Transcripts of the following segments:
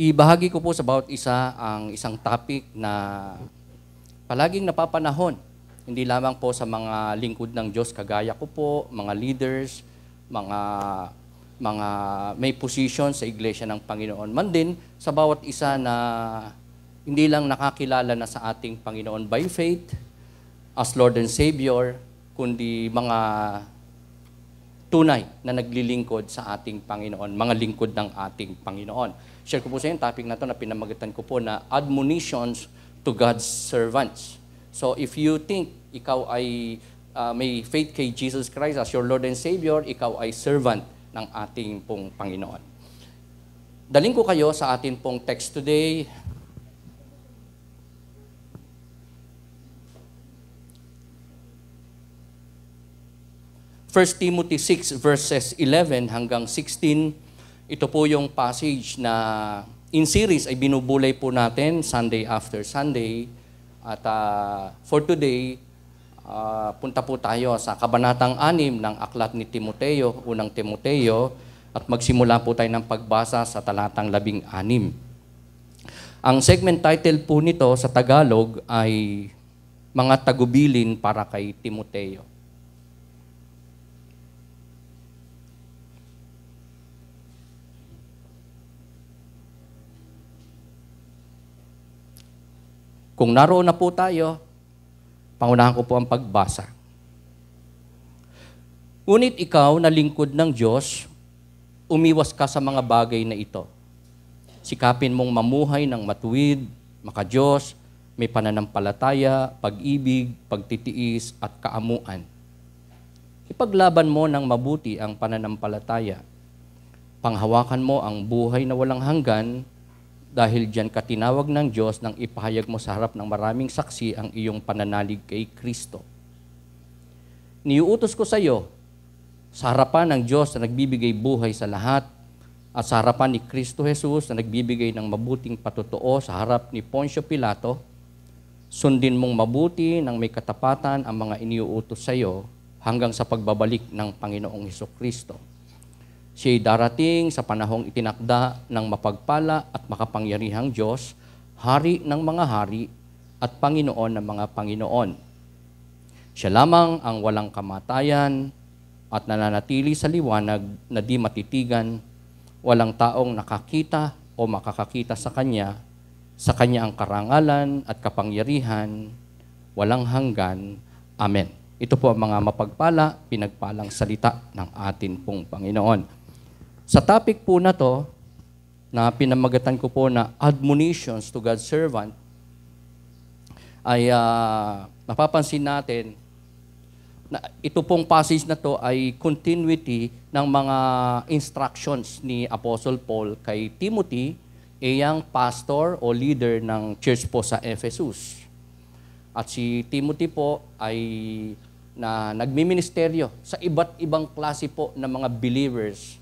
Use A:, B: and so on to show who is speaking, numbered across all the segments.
A: Ibahagi ko po sa bawat isa ang isang topic na palaging napapanahon. Hindi lamang po sa mga lingkod ng Diyos kagaya ko po, mga leaders, mga mga may position sa iglesia ng Panginoon man din sa bawat isa na hindi lang nakakilala na sa ating Panginoon by faith as Lord and Savior kundi mga tunay na naglilingkod sa ating Panginoon, mga lingkod ng ating Panginoon. Share ko po sa inyo topic na to na pinamagitan ko po na admonitions to God's servants. So if you think ikaw ay uh, may faith kay Jesus Christ as your Lord and Savior, ikaw ay servant ng ating pong Panginoon. Daling ko kayo sa ating pong text today. First Timothy 6 verses 11 hanggang 16 ito po yung passage na in series ay binubulay po natin Sunday after Sunday. At uh, for today, uh, punta po tayo sa Kabanatang 6 ng Aklat ni Timoteo, Unang Timoteo, at magsimula po tayo ng pagbasa sa talatang 16. Ang segment title po nito sa Tagalog ay Mga Tagubilin para kay Timoteo. Kung naroon na po tayo, pangunahan ko po ang pagbasa. Ngunit ikaw na lingkod ng Diyos, umiwas ka sa mga bagay na ito. Sikapin mong mamuhay ng matuwid, makadiyos, may pananampalataya, pag-ibig, pagtitiis, at kaamuan. Ipaglaban mo ng mabuti ang pananampalataya. Panghawakan mo ang buhay na walang hanggan dahil diyan ka tinawag ng Diyos nang ipahayag mo sa harap ng maraming saksi ang iyong pananalig kay Kristo. Niuutos ko sa iyo sa harapan ng Diyos na nagbibigay buhay sa lahat at sa harapan ni Kristo Jesus na nagbibigay ng mabuting patotoo sa harap ni Poncio Pilato, sundin mong mabuti ng may katapatan ang mga iniuutos sa iyo hanggang sa pagbabalik ng Panginoong Heso Kristo. Siya'y darating sa panahong itinakda ng mapagpala at makapangyarihang Diyos, Hari ng mga hari at Panginoon ng mga Panginoon. Siya lamang ang walang kamatayan at nananatili sa liwanag na di matitigan, walang taong nakakita o makakakita sa Kanya, sa Kanya ang karangalan at kapangyarihan, walang hanggan. Amen. Ito po ang mga mapagpala, pinagpalang salita ng atin pong Panginoon. Sa topic po na to, na pinamagatan ko po na admonitions to God's servant, ay uh, ah, mapapansin natin na ito pong passage na to ay continuity ng mga instructions ni Apostle Paul kay Timothy, iyang pastor o leader ng church po sa Ephesus. At si Timothy po ay na nagmiministeryo sa iba't ibang klase po ng mga believers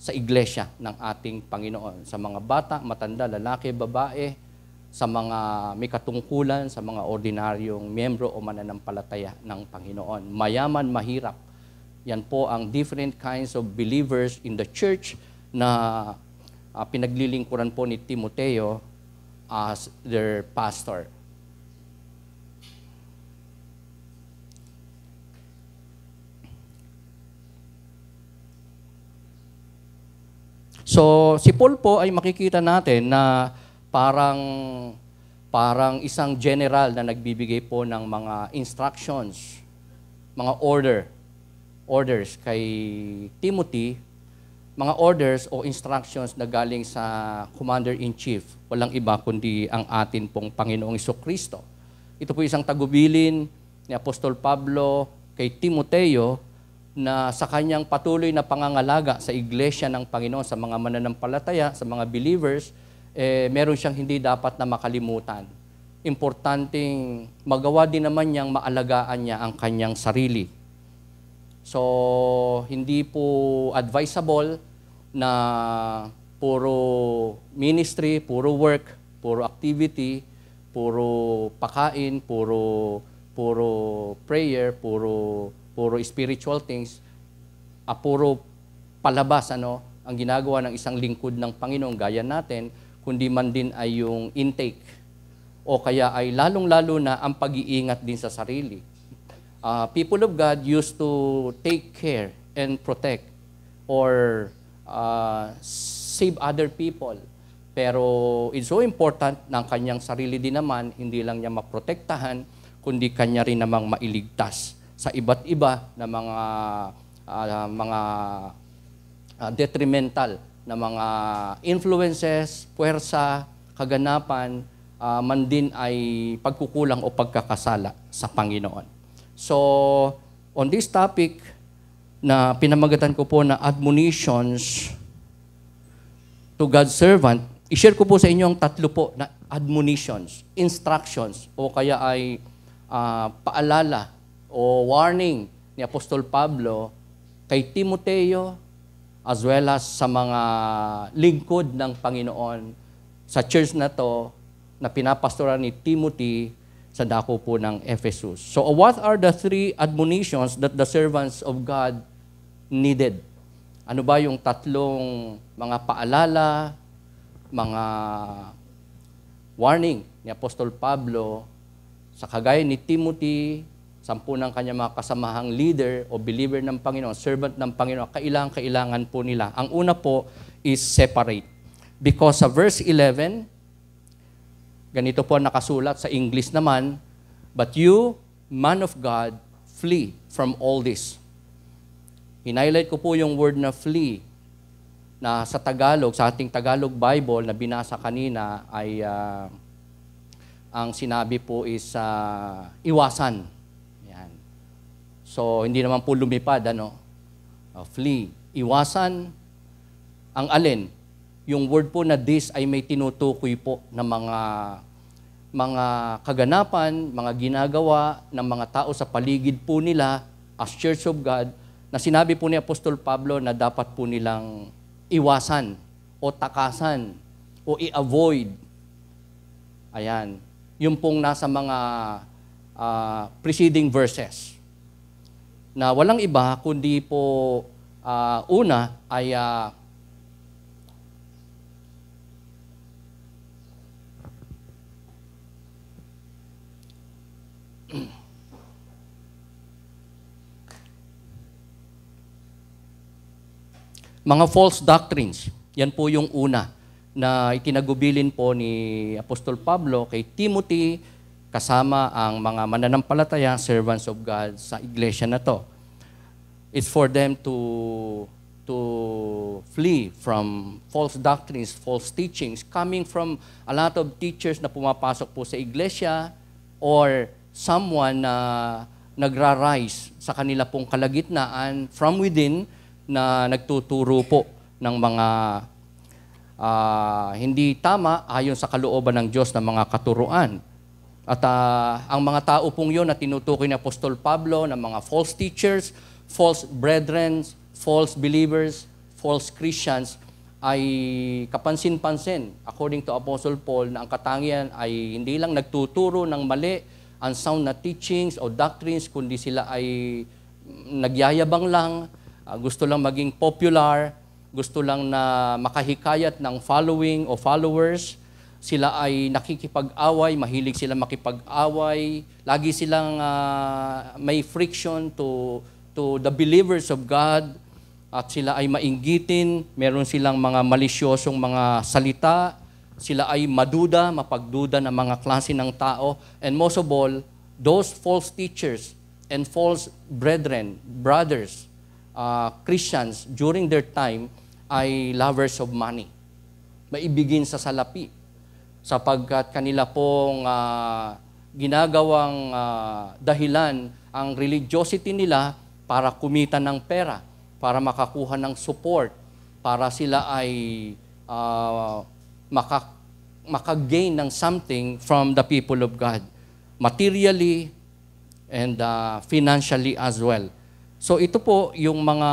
A: sa iglesia ng ating Panginoon. Sa mga bata, matanda, lalaki, babae, sa mga may katungkulan, sa mga ordinaryong miyembro o mananampalataya ng Panginoon. Mayaman, mahirap. Yan po ang different kinds of believers in the church na uh, pinaglilingkuran po ni Timoteo as their pastor. So si Paul po ay makikita natin na parang parang isang general na nagbibigay po ng mga instructions, mga order, orders kay Timothy, mga orders o instructions na galing sa commander-in-chief, walang iba kundi ang atin pong Panginoong Kristo. Ito po isang tagubilin ni Apostol Pablo kay Timoteo na sa kanyang patuloy na pangangalaga sa iglesia ng Panginoon, sa mga mananampalataya, sa mga believers, eh, meron siyang hindi dapat na makalimutan. Importanting magawa din naman niyang maalagaan niya ang kanyang sarili. So, hindi po advisable na puro ministry, puro work, puro activity, puro pakain, puro puro prayer, puro puro spiritual things, uh, puro palabas ano, ang ginagawa ng isang lingkod ng Panginoon gaya natin, kundi man din ay yung intake. O kaya ay lalong-lalo na ang pag-iingat din sa sarili. Uh, people of God used to take care and protect or uh, save other people. Pero it's so important ng kanyang sarili din naman, hindi lang niya maprotektahan, kundi kanya rin namang mailigtas sa iba't iba na mga uh, mga uh, detrimental na mga influences, puwersa, kaganapan, uh, man din ay pagkukulang o pagkakasala sa Panginoon. So, on this topic na pinamagatan ko po na admonitions to God's servant, i-share ko po sa inyo ang tatlo po na admonitions, instructions, o kaya ay uh, paalala o warning ni Apostol Pablo kay Timoteo as well as sa mga lingkod ng Panginoon sa church na to na pinapastoran ni Timothy sa dako po ng Ephesus. So what are the three admonitions that the servants of God needed? Ano ba yung tatlong mga paalala, mga warning ni Apostol Pablo sa kagaya ni Timothy sampu ng kanyang mga kasamahang leader o believer ng Panginoon, servant ng Panginoon, kailangan-kailangan po nila. Ang una po is separate. Because sa verse 11, ganito po nakasulat sa English naman, But you, man of God, flee from all this. Hinighlight ko po yung word na flee na sa Tagalog, sa ating Tagalog Bible na binasa kanina ay uh, ang sinabi po is uh, iwasan So, hindi naman po lumipad, ano? Uh, flee. Iwasan ang alin. Yung word po na this ay may tinutukoy po ng mga mga kaganapan, mga ginagawa ng mga tao sa paligid po nila as Church of God na sinabi po ni Apostol Pablo na dapat po nilang iwasan o takasan o i-avoid. Ayan. Yung pong nasa mga uh, preceding verses na walang iba kundi po uh, una ay uh, mga false doctrines. Yan po yung una na itinagubilin po ni Apostol Pablo kay Timothy kasama ang mga mananampalataya, servants of God sa iglesia na to. It's for them to to flee from false doctrines, false teachings coming from a lot of teachers na pumapasok po sa iglesia or someone na nagra-rise sa kanila pong kalagitnaan from within na nagtuturo po ng mga uh, hindi tama ayon sa kalooban ng Diyos ng mga katuruan. At uh, ang mga tao pong yun na tinutukoy ni Apostol Pablo ng mga false teachers, false brethren, false believers, false Christians ay kapansin-pansin according to Apostle Paul na ang katangian ay hindi lang nagtuturo ng mali, unsound na teachings o doctrines, kundi sila ay mm, nagyayabang lang, uh, gusto lang maging popular, gusto lang na makahikayat ng following o followers, sila ay nakikipag-away, mahilig sila makipag-away, lagi silang uh, may friction to to the believers of God at sila ay mainggitin, meron silang mga malisyosong mga salita, sila ay maduda, mapagduda ng mga klase ng tao, and most of all, those false teachers and false brethren, brothers, uh, Christians during their time ay lovers of money. Maibigin sa salapi sapagkat kanila pong uh, ginagawang uh, dahilan ang religiosity nila para kumita ng pera, para makakuha ng support, para sila ay uh, maka, makagain ng something from the people of God, materially and uh, financially as well. So ito po yung mga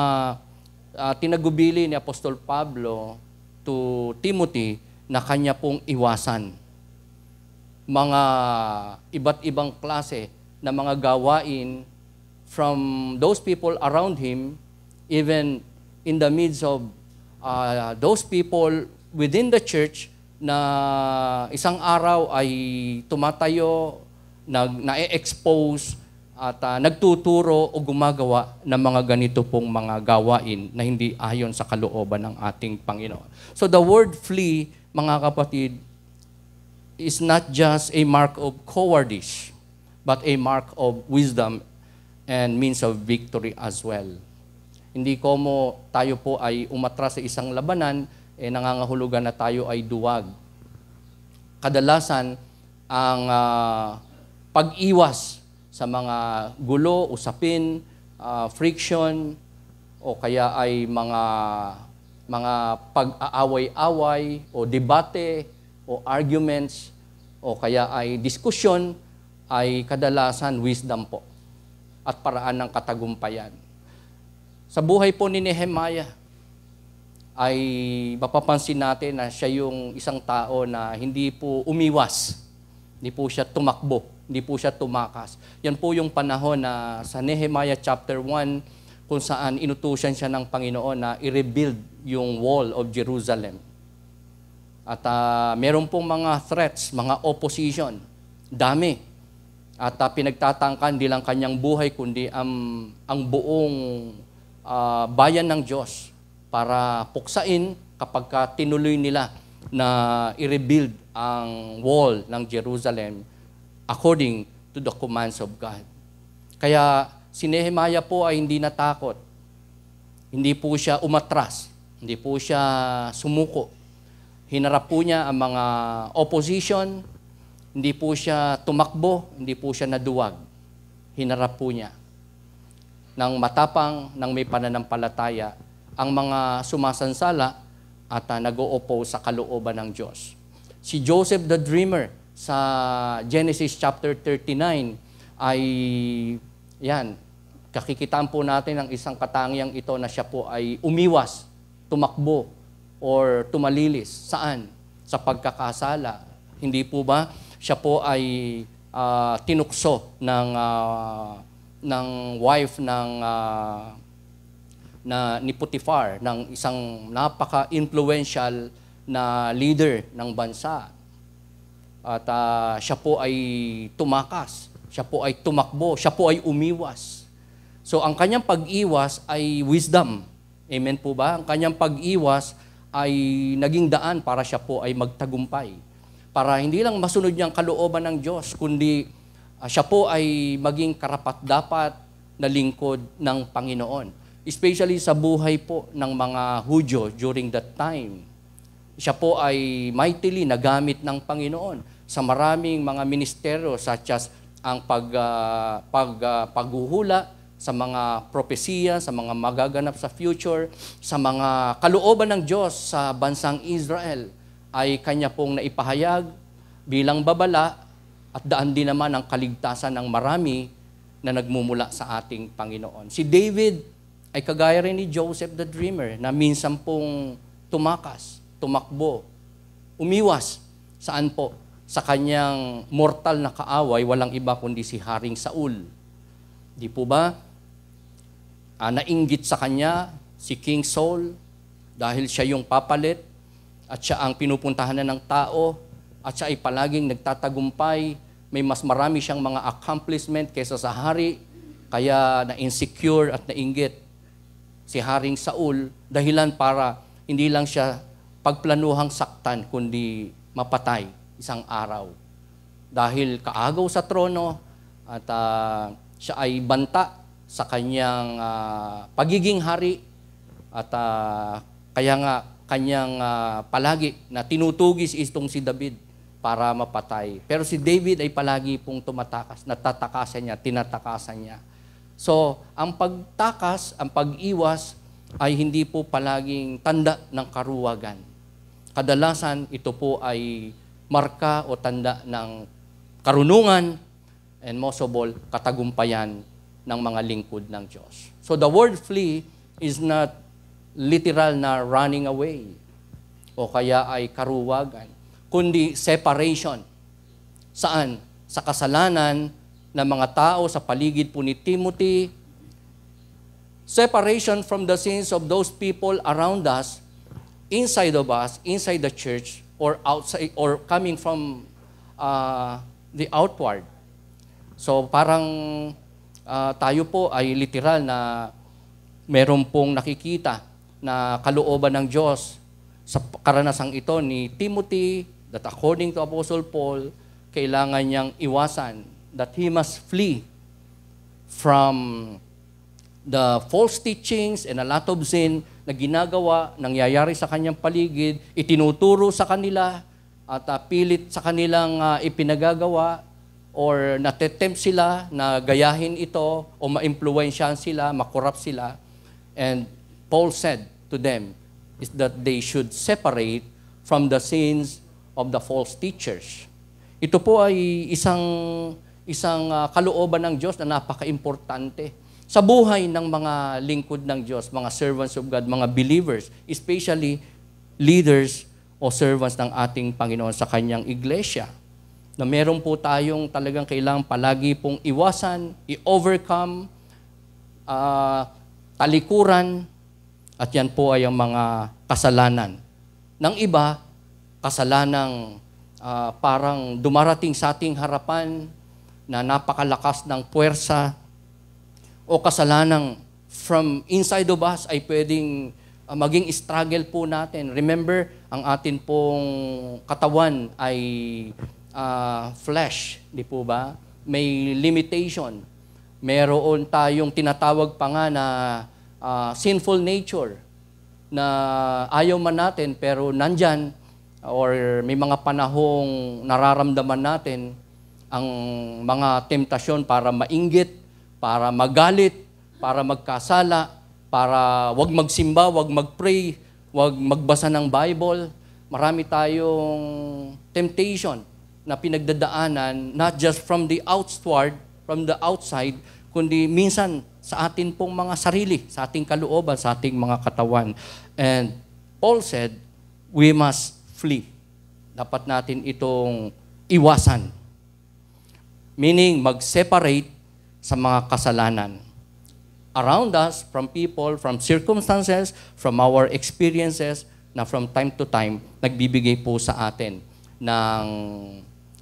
A: uh, tinagubili ni Apostol Pablo to Timothy na kanya pong iwasan. Mga iba't ibang klase na mga gawain from those people around him, even in the midst of uh, those people within the church na isang araw ay tumatayo, nag, na-expose, at uh, nagtuturo o gumagawa ng mga ganito pong mga gawain na hindi ayon sa kalooban ng ating Panginoon. So the word flee mga kapatid, is not just a mark of cowardice, but a mark of wisdom and means of victory as well. Hindi ko mo tayo po ay umatras sa isang labanan, eh nangangahulugan na tayo ay duwag. Kadalasan, ang uh, pag-iwas sa mga gulo, usapin, uh, friction, o kaya ay mga mga pag-aaway-away o debate o arguments o kaya ay diskusyon ay kadalasan wisdom po at paraan ng katagumpayan. Sa buhay po ni Nehemiah ay mapapansin natin na siya yung isang tao na hindi po umiwas, hindi po siya tumakbo, hindi po siya tumakas. Yan po yung panahon na sa Nehemiah chapter 1 kung saan inutusan siya ng Panginoon na i-rebuild yung wall of Jerusalem. At uh, meron pong mga threats, mga opposition. Dami. At uh, pinagtatangkan hindi lang kanyang buhay, kundi ang, ang buong uh, bayan ng Diyos para puksain kapag tinuloy nila na i-rebuild ang wall ng Jerusalem according to the commands of God. Kaya si Nehemiah po ay hindi natakot. Hindi po siya umatras hindi po siya sumuko. Hinarap po niya ang mga opposition, hindi po siya tumakbo, hindi po siya naduwag. Hinarap po niya ng matapang, ng may pananampalataya, ang mga sumasansala at uh, nag-o-oppose sa kalooban ng Diyos. Si Joseph the Dreamer sa Genesis chapter 39 ay yan, kakikitaan po natin ang isang katangiang ito na siya po ay umiwas tumakbo or tumalilis. Saan? Sa pagkakasala. Hindi po ba siya po ay uh, tinukso ng uh, ng wife ng uh, na ni Putifar ng isang napaka-influential na leader ng bansa. At uh, siya po ay tumakas, siya po ay tumakbo, siya po ay umiwas. So ang kanyang pag-iwas ay wisdom Amen po ba? Ang kanyang pag-iwas ay naging daan para siya po ay magtagumpay. Para hindi lang masunod niya ang kalooban ng Diyos, kundi uh, siya po ay maging karapat-dapat na lingkod ng Panginoon. Especially sa buhay po ng mga Hudyo during that time. Siya po ay mightily nagamit ng Panginoon sa maraming mga ministero such as ang pag, uh, pag, uh, paghuhula, sa mga propesiya, sa mga magaganap sa future, sa mga kalooban ng Diyos sa bansang Israel ay kanya pong naipahayag bilang babala at daan din naman ang kaligtasan ng marami na nagmumula sa ating Panginoon. Si David ay kagaya rin ni Joseph the Dreamer na minsan pong tumakas, tumakbo, umiwas. Saan po? Sa kanyang mortal na kaaway, walang iba kundi si Haring Saul. Di po ba? uh, nainggit sa kanya si King Saul dahil siya yung papalit at siya ang pinupuntahan ng tao at siya ay palaging nagtatagumpay. May mas marami siyang mga accomplishment kaysa sa hari kaya na-insecure at nainggit si Haring Saul dahilan para hindi lang siya pagplanuhang saktan kundi mapatay isang araw. Dahil kaagaw sa trono at uh, siya ay banta sa kanyang uh, pagiging hari at uh, kaya nga kanyang uh, palagi na tinutugis itong si David para mapatay. Pero si David ay palagi pong tumatakas, natatakasan niya, tinatakasan niya. So, ang pagtakas, ang pag-iwas ay hindi po palaging tanda ng karuwagan. Kadalasan ito po ay marka o tanda ng karunungan and most of all, katagumpayan ng mga lingkod ng Diyos. So the word flee is not literal na running away o kaya ay karuwagan, kundi separation. Saan? Sa kasalanan ng mga tao sa paligid po ni Timothy, separation from the sins of those people around us, inside of us, inside the church, or outside, or coming from uh, the outward. So parang uh, tayo po ay literal na meron pong nakikita na kalooban ng Diyos sa karanasang ito ni Timothy that according to Apostle Paul, kailangan niyang iwasan that he must flee from the false teachings and a lot of sin na ginagawa, nangyayari sa kanyang paligid, itinuturo sa kanila, at uh, pilit sa kanilang uh, ipinagagawa or natetempt sila na gayahin ito o maimpluwensyahan sila, makorrupt sila. And Paul said to them is that they should separate from the sins of the false teachers. Ito po ay isang isang ah, kalooban ng Diyos na napaka-importante sa buhay ng mga lingkod ng Diyos, mga servants of God, mga believers, especially leaders o servants ng ating Panginoon sa kanyang iglesia na meron po tayong talagang kailangang palagi pong iwasan, i-overcome, uh, talikuran, at yan po ay ang mga kasalanan. Ng iba, kasalanang uh, parang dumarating sa ating harapan na napakalakas ng puwersa o kasalanang from inside of us ay pwedeng uh, maging struggle po natin. Remember, ang atin pong katawan ay uh, flesh, di po ba? May limitation. Meron tayong tinatawag pa nga na uh, sinful nature na ayaw man natin pero nandyan or may mga panahong nararamdaman natin ang mga temptasyon para mainggit, para magalit, para magkasala, para wag magsimba, wag magpray, wag magbasa ng Bible. Marami tayong temptation na pinagdadaanan, not just from the outward, from the outside, kundi minsan sa atin pong mga sarili, sa ating kalooban, sa ating mga katawan. And Paul said, we must flee. Dapat natin itong iwasan. Meaning, mag-separate sa mga kasalanan around us, from people, from circumstances, from our experiences, na from time to time, nagbibigay po sa atin ng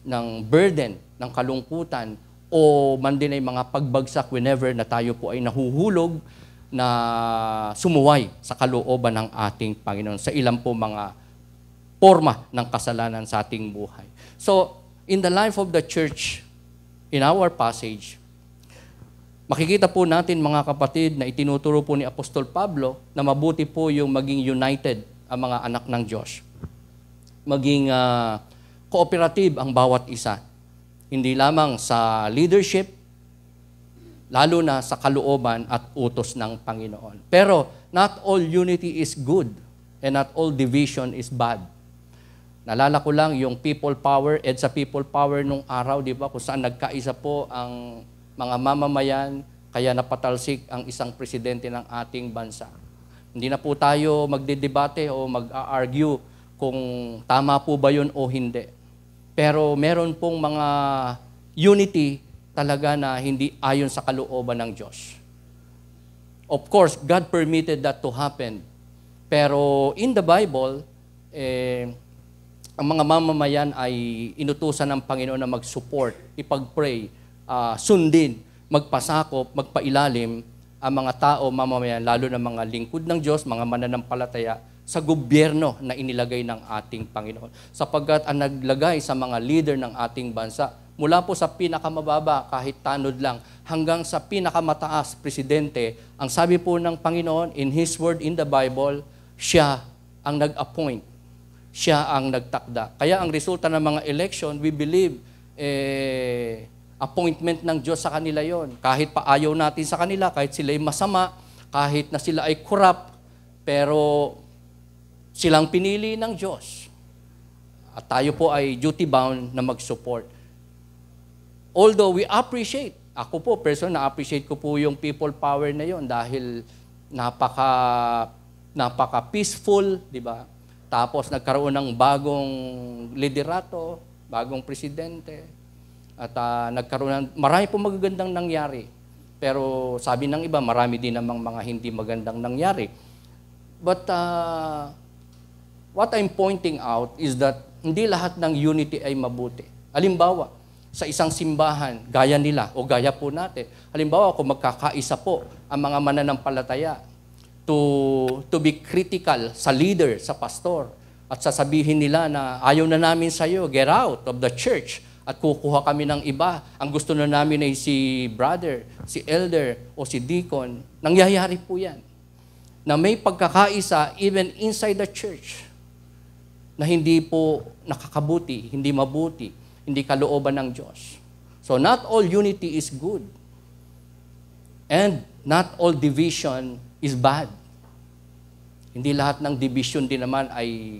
A: ng burden, ng kalungkutan, o man din ay mga pagbagsak whenever na tayo po ay nahuhulog na sumuway sa kalooban ng ating Panginoon sa ilang po mga forma ng kasalanan sa ating buhay. So, in the life of the church, in our passage, Makikita po natin mga kapatid na itinuturo po ni Apostol Pablo na mabuti po yung maging united ang mga anak ng Diyos. Maging uh, cooperative ang bawat isa. Hindi lamang sa leadership, lalo na sa kalooban at utos ng Panginoon. Pero not all unity is good and not all division is bad. Nalala ko lang yung people power, at sa people power nung araw, di ba, kung saan nagkaisa po ang mga mamamayan, kaya napatalsik ang isang presidente ng ating bansa. Hindi na po tayo magdedebate o mag-argue kung tama po ba yun o hindi. Pero meron pong mga unity talaga na hindi ayon sa kalooban ng Diyos. Of course, God permitted that to happen. Pero in the Bible, eh, ang mga mamamayan ay inutusan ng Panginoon na mag-support, ipag-pray, uh, sundin, magpasakop, magpailalim ang mga tao, mamamayan, lalo na mga lingkod ng Diyos, mga mananampalataya, sa gobyerno na inilagay ng ating Panginoon. Sapagkat ang naglagay sa mga leader ng ating bansa, mula po sa pinakamababa kahit tanod lang hanggang sa pinakamataas presidente, ang sabi po ng Panginoon in His Word in the Bible, siya ang nag-appoint. Siya ang nagtakda. Kaya ang resulta ng mga election, we believe, eh, appointment ng Diyos sa kanila yon. Kahit paayaw natin sa kanila, kahit sila ay masama, kahit na sila ay corrupt, pero Silang pinili ng Diyos. At tayo po ay duty-bound na mag-support. Although we appreciate, ako po, person, na-appreciate ko po yung people power na yon dahil napaka, napaka peaceful, di ba? Tapos nagkaroon ng bagong liderato, bagong presidente, at uh, nagkaroon ng, marami po magagandang nangyari. Pero sabi ng iba, marami din namang mga hindi magandang nangyari. But uh, What I'm pointing out is that hindi lahat ng unity ay mabuti. Halimbawa, sa isang simbahan, gaya nila o gaya po natin. Halimbawa, kung magkakaisa po ang mga mananampalataya to, to be critical sa leader, sa pastor, at sasabihin nila na ayaw na namin sa iyo, get out of the church at kukuha kami ng iba. Ang gusto na namin ay si brother, si elder, o si deacon. Nangyayari po yan. Na may pagkakaisa even inside the church na hindi po nakakabuti, hindi mabuti, hindi kalooban ng Diyos. So not all unity is good. And not all division is bad. Hindi lahat ng division din naman ay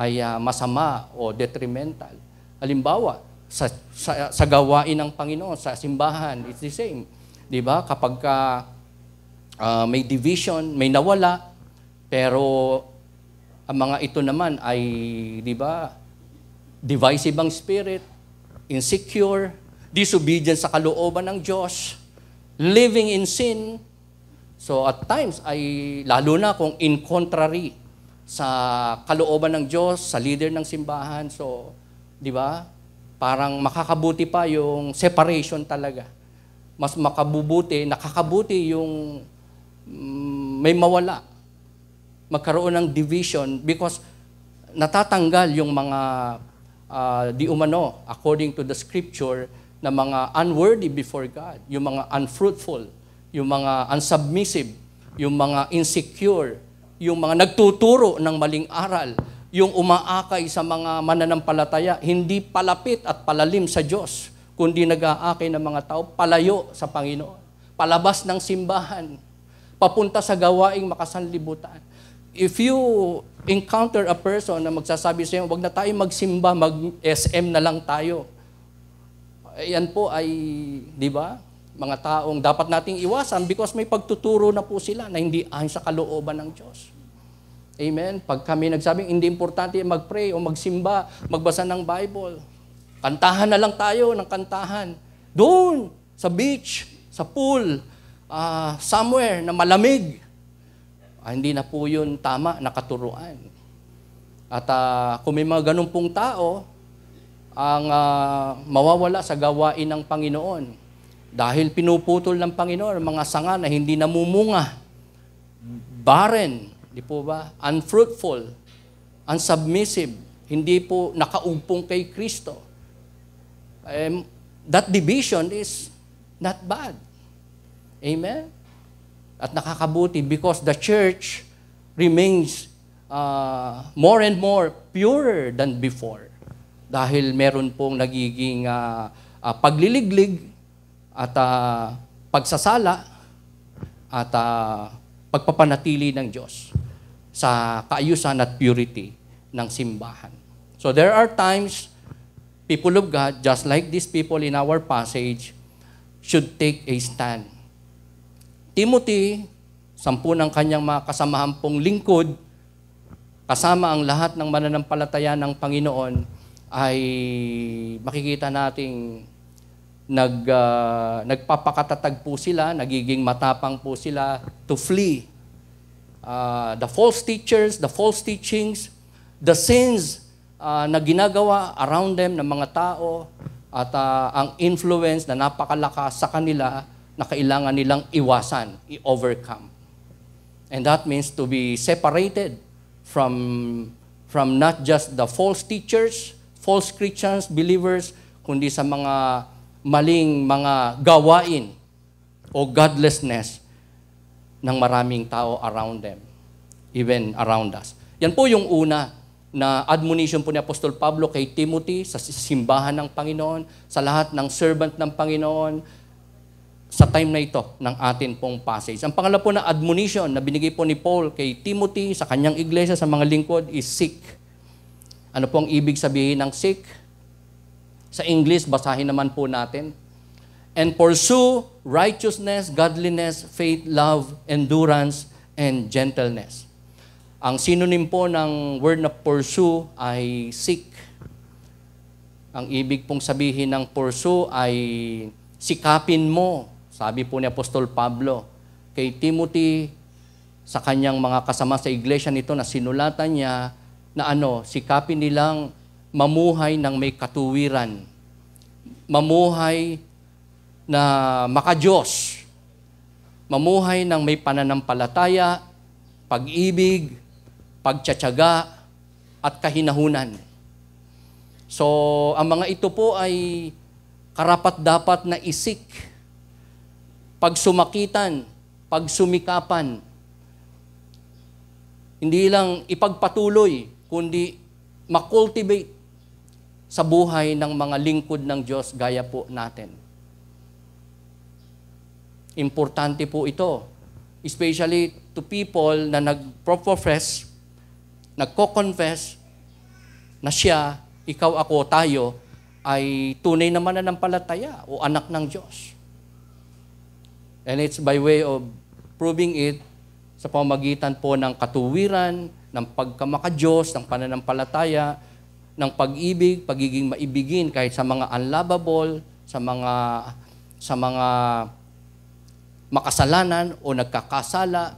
A: ay uh, masama o detrimental. Halimbawa, sa, sa, sa gawain ng Panginoon, sa simbahan, it's the same. 'Di ba? Kapag ka, uh, may division, may nawala, pero ang mga ito naman ay, di ba, divisive ang spirit, insecure, disobedient sa kalooban ng Diyos, living in sin. So at times ay lalo na kung in contrary sa kalooban ng Diyos, sa leader ng simbahan. So, di ba? Parang makakabuti pa yung separation talaga. Mas makabubuti, nakakabuti yung mm, may mawala magkaroon ng division because natatanggal yung mga uh, di umano according to the scripture na mga unworthy before God, yung mga unfruitful, yung mga unsubmissive, yung mga insecure, yung mga nagtuturo ng maling aral, yung umaakay sa mga mananampalataya, hindi palapit at palalim sa Diyos, kundi nag-aakay ng mga tao palayo sa Panginoon, palabas ng simbahan, papunta sa gawaing makasanlibutan if you encounter a person na magsasabi sa iyo, wag na tayo magsimba, mag-SM na lang tayo. Yan po ay, di ba, mga taong dapat nating iwasan because may pagtuturo na po sila na hindi ayon sa kalooban ng Diyos. Amen? Pag kami nagsabing hindi importante mag-pray o magsimba, magbasa ng Bible, kantahan na lang tayo ng kantahan. Doon, sa beach, sa pool, uh, somewhere na malamig, Ah, hindi na po yun tama, nakaturuan. At uh, kung may mga ganun pong tao, ang uh, mawawala sa gawain ng Panginoon. Dahil pinuputol ng Panginoon ang mga sanga na hindi namumunga, barren, di po ba? Unfruitful, unsubmissive, hindi po nakaugpong kay Kristo. Um, that division is not bad. Amen? at nakakabuti because the church remains uh, more and more purer than before. Dahil meron pong nagiging uh, uh, pagliliglig at uh, pagsasala at uh, pagpapanatili ng Diyos sa kaayusan at purity ng simbahan. So there are times people of God, just like these people in our passage, should take a stand Timothy, sampu ng kanyang mga kasamahan pong lingkod, kasama ang lahat ng mananampalataya ng Panginoon, ay makikita nating nag, uh, nagpapakatatag po sila, nagiging matapang po sila to flee. Uh, the false teachers, the false teachings, the sins uh, na ginagawa around them ng mga tao at uh, ang influence na napakalakas sa kanila na kailangan nilang iwasan, i-overcome. And that means to be separated from, from not just the false teachers, false Christians, believers, kundi sa mga maling mga gawain o godlessness ng maraming tao around them, even around us. Yan po yung una na admonition po ni Apostol Pablo kay Timothy sa simbahan ng Panginoon, sa lahat ng servant ng Panginoon, sa time na ito ng atin pong passage. Ang pangalawa po na admonition na binigay po ni Paul kay Timothy sa kanyang iglesia, sa mga lingkod, is seek. Ano po ang ibig sabihin ng seek? Sa English, basahin naman po natin. And pursue righteousness, godliness, faith, love, endurance, and gentleness. Ang synonym po ng word na pursue ay seek. Ang ibig pong sabihin ng pursue ay sikapin mo, sabi po ni Apostol Pablo kay Timothy sa kanyang mga kasama sa iglesia nito na sinulatan niya na ano, sikapin nilang mamuhay ng may katuwiran. Mamuhay na makajos. Mamuhay ng may pananampalataya, pag-ibig, pagtsatsaga, at kahinahunan. So, ang mga ito po ay karapat-dapat na isik pagsumakitan, pagsumikapan. Hindi lang ipagpatuloy, kundi makultivate sa buhay ng mga lingkod ng Diyos gaya po natin. Importante po ito, especially to people na nag-profess, nagko-confess na siya, ikaw, ako, tayo, ay tunay na mananampalataya o anak ng Diyos. And it's by way of proving it sa pamagitan po ng katuwiran, ng pagkamakadyos, ng pananampalataya, ng pag-ibig, pagiging maibigin kahit sa mga unlovable, sa mga sa mga makasalanan o nagkakasala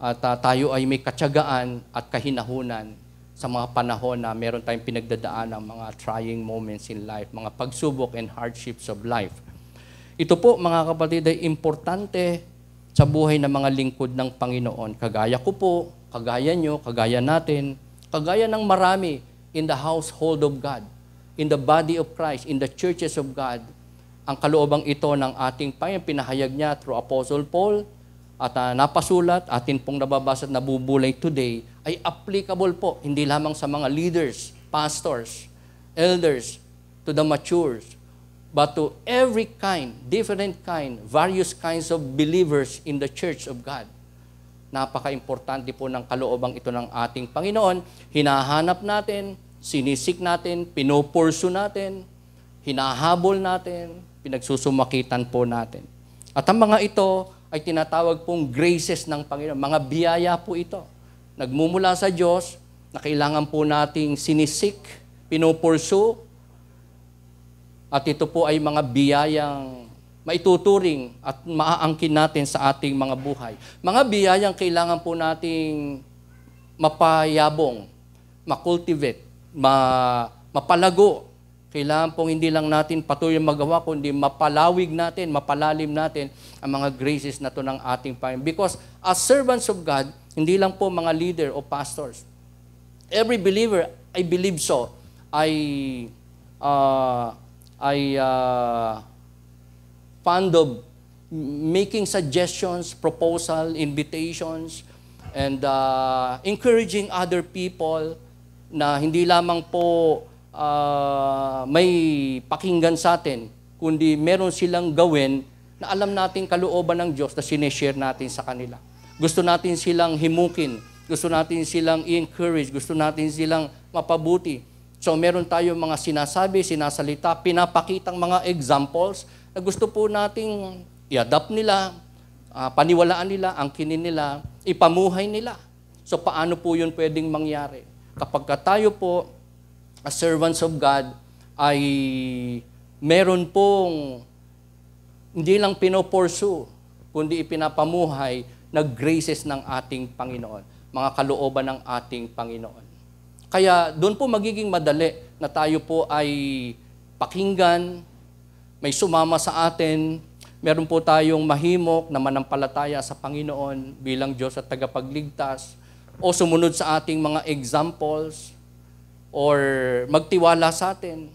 A: at uh, tayo ay may katyagaan at kahinahunan sa mga panahon na meron tayong pinagdadaan ng mga trying moments in life, mga pagsubok and hardships of life. Ito po mga kapatid ay importante sa buhay ng mga lingkod ng Panginoon. Kagaya ko po, kagaya nyo, kagaya natin, kagaya ng marami in the household of God, in the body of Christ, in the churches of God. Ang kaloobang ito ng ating Panginoon, pinahayag niya through Apostle Paul, at uh, napasulat, atin pong nababasa at nabubulay today, ay applicable po, hindi lamang sa mga leaders, pastors, elders, to the matures, but to every kind, different kind, various kinds of believers in the church of God. Napaka-importante po ng kaloobang ito ng ating Panginoon. Hinahanap natin, sinisik natin, pinopurso natin, hinahabol natin, pinagsusumakitan po natin. At ang mga ito ay tinatawag pong graces ng Panginoon. Mga biyaya po ito. Nagmumula sa Diyos na kailangan po nating sinisik, pinupursu, at ito po ay mga biyayang maituturing at maaangkin natin sa ating mga buhay. Mga biyayang kailangan po nating mapayabong, makultivate, ma, mapalago. Kailangan pong hindi lang natin patuloy magawa, kundi mapalawig natin, mapalalim natin ang mga graces na to ng ating Panginoon. Because as servants of God, hindi lang po mga leader o pastors. Every believer, I believe so, ay uh, ay uh, fond of making suggestions, proposal, invitations, and uh, encouraging other people na hindi lamang po uh, may pakinggan sa atin, kundi meron silang gawin na alam natin kalooban ng Diyos na sineshare natin sa kanila. Gusto natin silang himukin, gusto natin silang i-encourage, gusto natin silang mapabuti. So meron tayong mga sinasabi, sinasalita, pinapakitang mga examples na gusto po nating i-adapt nila, uh, paniwalaan nila, ang kinin nila, ipamuhay nila. So paano po yun pwedeng mangyari? Kapag tayo po, as servants of God, ay meron pong hindi lang pinopursue, kundi ipinapamuhay na graces ng ating Panginoon, mga kalooban ng ating Panginoon. Kaya doon po magiging madali na tayo po ay pakinggan, may sumama sa atin, meron po tayong mahimok na manampalataya sa Panginoon bilang Diyos at tagapagligtas o sumunod sa ating mga examples or magtiwala sa atin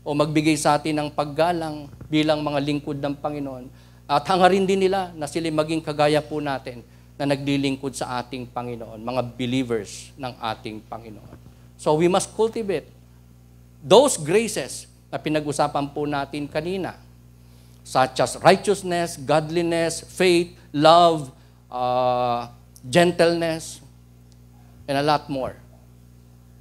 A: o magbigay sa atin ng paggalang bilang mga lingkod ng Panginoon. At hangarin din nila na sila maging kagaya po natin na naglilingkod sa ating Panginoon, mga believers ng ating Panginoon. So we must cultivate those graces na pinag-usapan po natin kanina, such as righteousness, godliness, faith, love, uh, gentleness, and a lot more.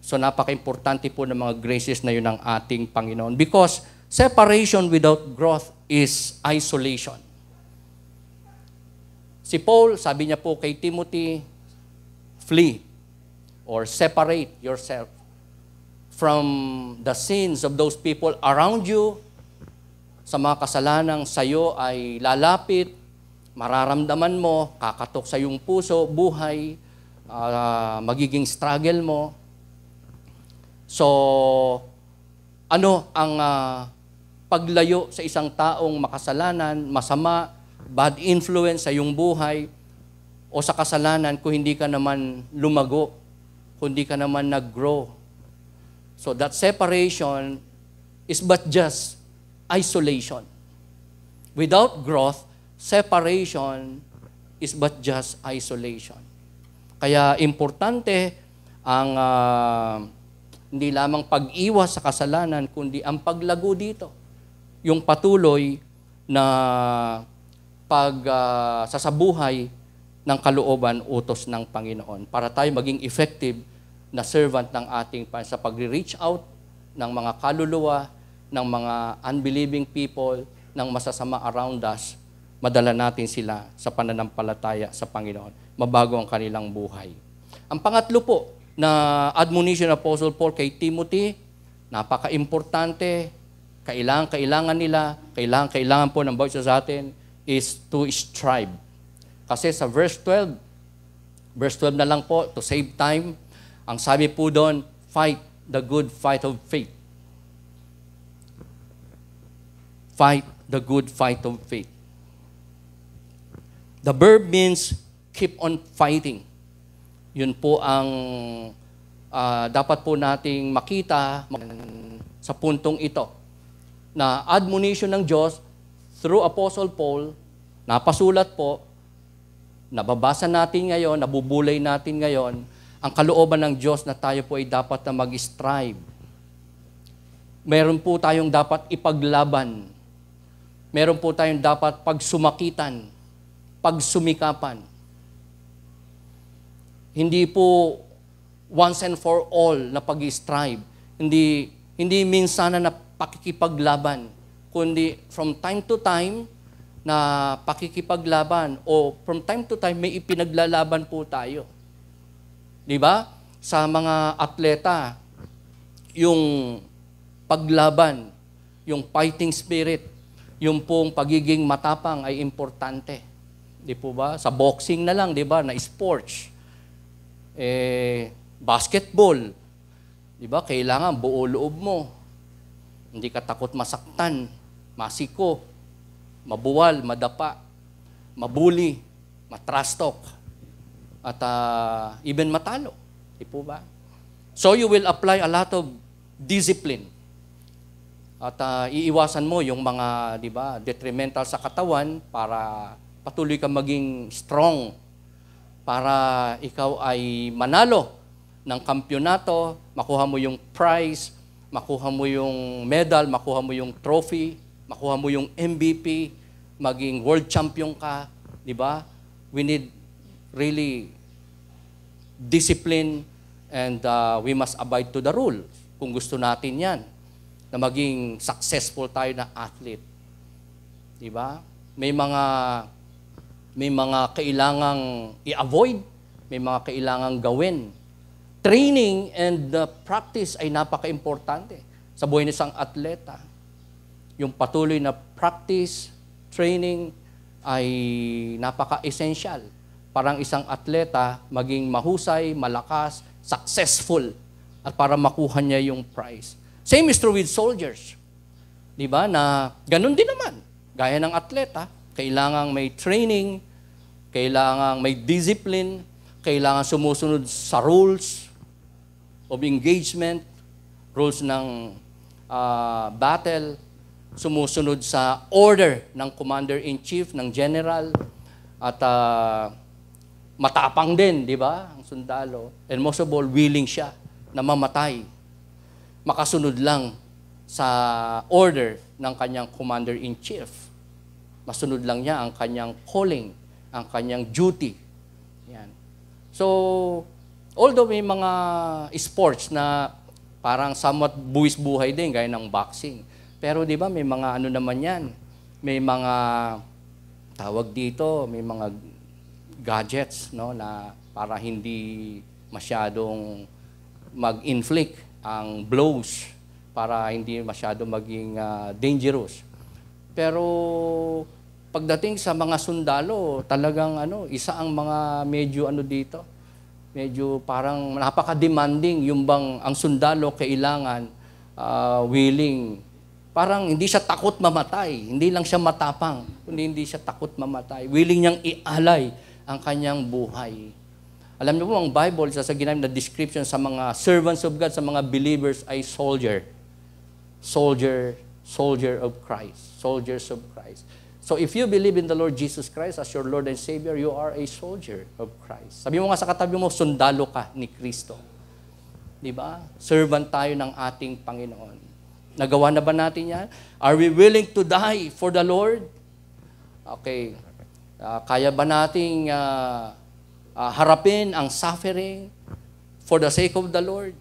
A: So napaka-importante po ng mga graces na yun ng ating Panginoon because separation without growth is isolation. Si Paul, sabi niya po kay Timothy, flee or separate yourself from the sins of those people around you sa mga kasalanang sayo ay lalapit, mararamdaman mo, kakatok sa iyong puso, buhay, uh, magiging struggle mo. So, ano ang uh, paglayo sa isang taong makasalanan, masama, bad influence sa iyong buhay o sa kasalanan kung hindi ka naman lumago, kung hindi ka naman nag-grow. So that separation is but just isolation. Without growth, separation is but just isolation. Kaya importante ang uh, hindi lamang pag-iwas sa kasalanan, kundi ang paglago dito. Yung patuloy na pag uh, buhay ng kalooban utos ng Panginoon para tayo maging effective na servant ng ating pan sa pagre-reach out ng mga kaluluwa, ng mga unbelieving people, ng masasama around us, madala natin sila sa pananampalataya sa Panginoon, mabago ang kanilang buhay. Ang pangatlo po na admonition Apostle Paul kay Timothy, napaka-importante, kailangan, kailangan nila, kailangan, kailangan po ng bawat isa sa atin, is to strive. Kasi sa verse 12, verse 12 na lang po, to save time, ang sabi po doon, fight the good fight of faith. Fight the good fight of faith. The verb means keep on fighting. Yun po ang uh, dapat po nating makita sa puntong ito na admonition ng Diyos through Apostle Paul, napasulat po, nababasa natin ngayon, nabubulay natin ngayon, ang kalooban ng Diyos na tayo po ay dapat na mag-strive. Meron po tayong dapat ipaglaban. Meron po tayong dapat pagsumakitan, pagsumikapan. Hindi po once and for all na pag-strive. Hindi, hindi minsan na pakikipaglaban kundi from time to time na pakikipaglaban o from time to time may ipinaglalaban po tayo. 'Di ba? Sa mga atleta, yung paglaban, yung fighting spirit, yung pong pagiging matapang ay importante. 'Di po ba? Sa boxing na lang, 'di ba, na sports. Eh basketball. 'Di ba? Kailangan buo loob mo. Hindi ka takot masaktan masiko, mabuwal, madapa, mabuli, matrastok, at uh, even matalo. Di po ba? So you will apply a lot of discipline. At uh, iiwasan mo yung mga, di ba, detrimental sa katawan para patuloy kang maging strong para ikaw ay manalo ng kampyonato, makuha mo yung prize, makuha mo yung medal, makuha mo yung trophy, makuha mo yung MVP, maging world champion ka, di ba? We need really discipline and uh, we must abide to the rule kung gusto natin yan na maging successful tayo na athlete. Di ba? May mga may mga kailangang i-avoid, may mga kailangang gawin. Training and the uh, practice ay napaka-importante sa buhay ng isang atleta yung patuloy na practice, training ay napaka-essential. Parang isang atleta maging mahusay, malakas, successful at para makuha niya yung prize. Same is true with soldiers. 'Di ba? Na ganun din naman. Gaya ng atleta, kailangan may training, kailangan may discipline, kailangan sumusunod sa rules of engagement, rules ng uh, battle, sumusunod sa order ng commander-in-chief, ng general, at uh, matapang din, di ba, ang sundalo. And most of all, willing siya na mamatay. Makasunod lang sa order ng kanyang commander-in-chief. Masunod lang niya ang kanyang calling, ang kanyang duty. Yan. So, although may mga sports na parang somewhat buwis buhay din, gaya ng boxing pero di ba may mga ano naman yan? May mga tawag dito, may mga gadgets no na para hindi masyadong mag-inflict ang blows para hindi masyado maging uh, dangerous. Pero pagdating sa mga sundalo, talagang ano, isa ang mga medyo ano dito, medyo parang napaka-demanding yung bang ang sundalo kailangan uh, willing parang hindi siya takot mamatay. Hindi lang siya matapang, kundi hindi siya takot mamatay. Willing niyang ialay ang kanyang buhay. Alam niyo po, ang Bible, isa sa ginamit na description sa mga servants of God, sa mga believers ay soldier. Soldier, soldier of Christ. Soldiers of Christ. So if you believe in the Lord Jesus Christ as your Lord and Savior, you are a soldier of Christ. Sabi mo nga sa katabi mo, sundalo ka ni Kristo. Di ba? Servant tayo ng ating Panginoon. Nagawa na ba natin yan? Are we willing to die for the Lord? Okay. Uh, kaya ba nating uh, uh, harapin ang suffering for the sake of the Lord?